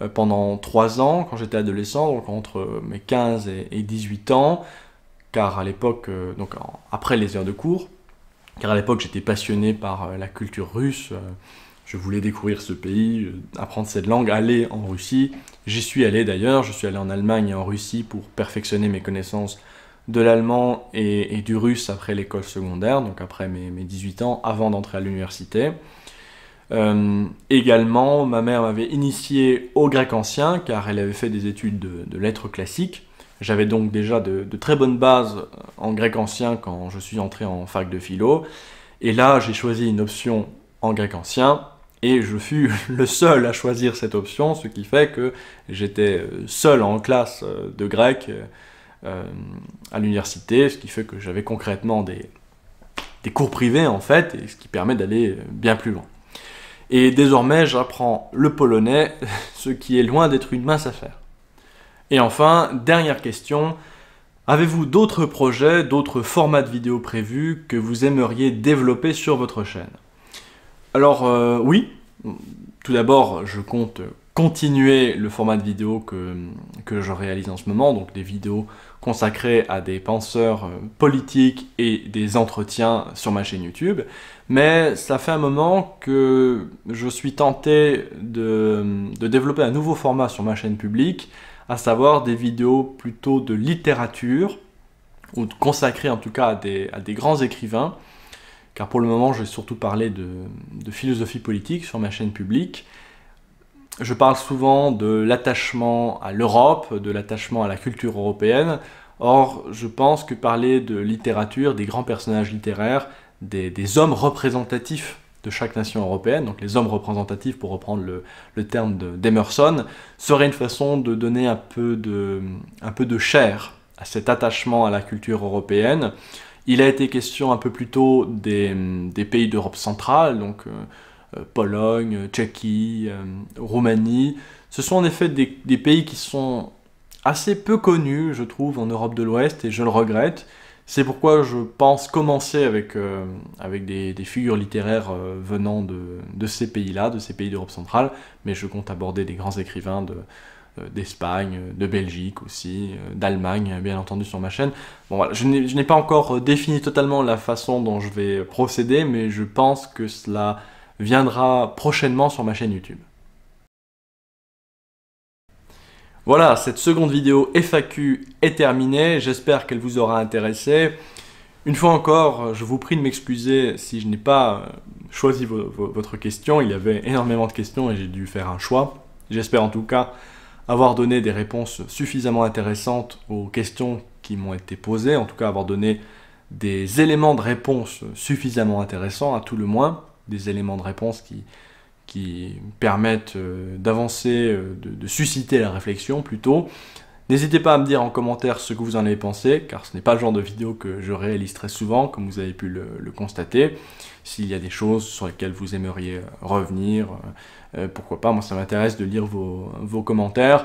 euh, pendant 3 ans, quand j'étais adolescent, donc entre mes 15 et, 18 ans, car à l'époque, euh, donc après les heures de cours, car à l'époque j'étais passionné par la culture russe, je voulais découvrir ce pays, apprendre cette langue, aller en Russie. J'y suis allé d'ailleurs, je suis allé en Allemagne et en Russie pour perfectionner mes connaissances de l'allemand et, du russe après l'école secondaire, donc après mes, 18 ans, avant d'entrer à l'université. Euh, également, ma mère m'avait initié au grec ancien, car elle avait fait des études de, lettres classiques. J'avais donc déjà de, de, très bonnes bases en grec ancien quand je suis entré en fac de philo. Et là, j'ai choisi une option en grec ancien, et je fus le seul à choisir cette option, ce qui fait que j'étais euh, seul en classe euh, de grec. Euh, à l'université, ce qui fait que j'avais concrètement des, cours privés en fait, et ce qui permet d'aller euh, bien plus loin. Et désormais, j'apprends le polonais, ce qui est loin d'être une mince affaire. Et enfin, dernière question, avez-vous d'autres projets, d'autres formats de vidéos prévus que vous aimeriez développer sur votre chaîne Alors euh, oui, tout d'abord, je compte continuer le format de vidéo que, que je réalise en ce moment, donc des vidéos consacré à des penseurs euh, politiques et des entretiens sur ma chaîne YouTube, mais ça fait un moment que je suis tenté de, développer un nouveau format sur ma chaîne publique, à savoir des vidéos plutôt de littérature, ou consacrées en tout cas à des, grands écrivains, car pour le moment j'ai surtout parlé de philosophie politique sur ma chaîne publique, je parle souvent de l'attachement à l'Europe, de l'attachement à la culture européenne. Or, je pense que parler de littérature, des grands personnages littéraires, des, hommes représentatifs de chaque nation européenne, donc les hommes représentatifs pour reprendre le, terme d'Emerson, serait une façon de donner un peu de, un peu de chair à cet attachement à la culture européenne. Il a été question un peu plus tôt des, pays d'Europe centrale, donc euh, euh, Pologne, euh, Tchéquie, euh, Roumanie. Ce sont en effet des, pays qui sont assez peu connus, je trouve, en Europe de l'Ouest, et je le regrette. C'est pourquoi je pense commencer avec, avec des, figures littéraires venant de, ces pays-là, de ces pays d'Europe centrale, mais je compte aborder des grands écrivains de, d'Espagne, de Belgique aussi, d'Allemagne, bien entendu, sur ma chaîne. Bon, je n'ai pas encore défini totalement la façon dont je vais procéder, mais je pense que cela viendra prochainement sur ma chaîne YouTube. Voilà, cette seconde vidéo FAQ est terminée, j'espère qu'elle vous aura intéressé. Une fois encore, je vous prie de m'excuser si je n'ai pas euh, choisi votre question, il y avait énormément de questions et j'ai dû faire un choix. J'espère en tout cas avoir donné des réponses suffisamment intéressantes aux questions qui m'ont été posées, en tout cas avoir donné des éléments de réponse suffisamment intéressants à tout le moins des éléments de réponse qui, qui permettent euh, d'avancer, euh, de, susciter la réflexion plutôt. N'hésitez pas à me dire en commentaire ce que vous en avez pensé, car ce n'est pas le genre de vidéo que je réalise très souvent, comme vous avez pu le, constater. S'il y a des choses sur lesquelles vous aimeriez euh, revenir, pourquoi pas, moi ça m'intéresse de lire vos, vos commentaires.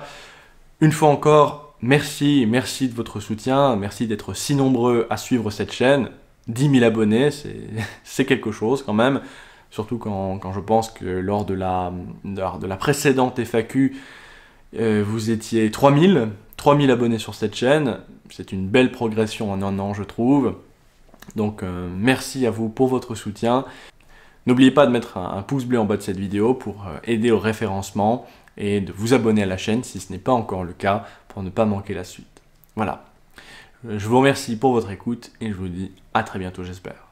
Une fois encore, merci, merci de votre soutien, merci d'être si nombreux à suivre cette chaîne. 10 000 abonnés, c'est quelque chose quand même surtout quand, je pense que lors de la, de la précédente FAQ, euh, vous étiez 3000, 3000 abonnés sur cette chaîne. C'est une belle progression en un an, je trouve. Donc euh, merci à vous pour votre soutien. N'oubliez pas de mettre un, pouce bleu en bas de cette vidéo pour euh, aider au référencement et de vous abonner à la chaîne si ce n'est pas encore le cas pour ne pas manquer la suite. Voilà. Je vous remercie pour votre écoute et je vous dis à très bientôt j'espère.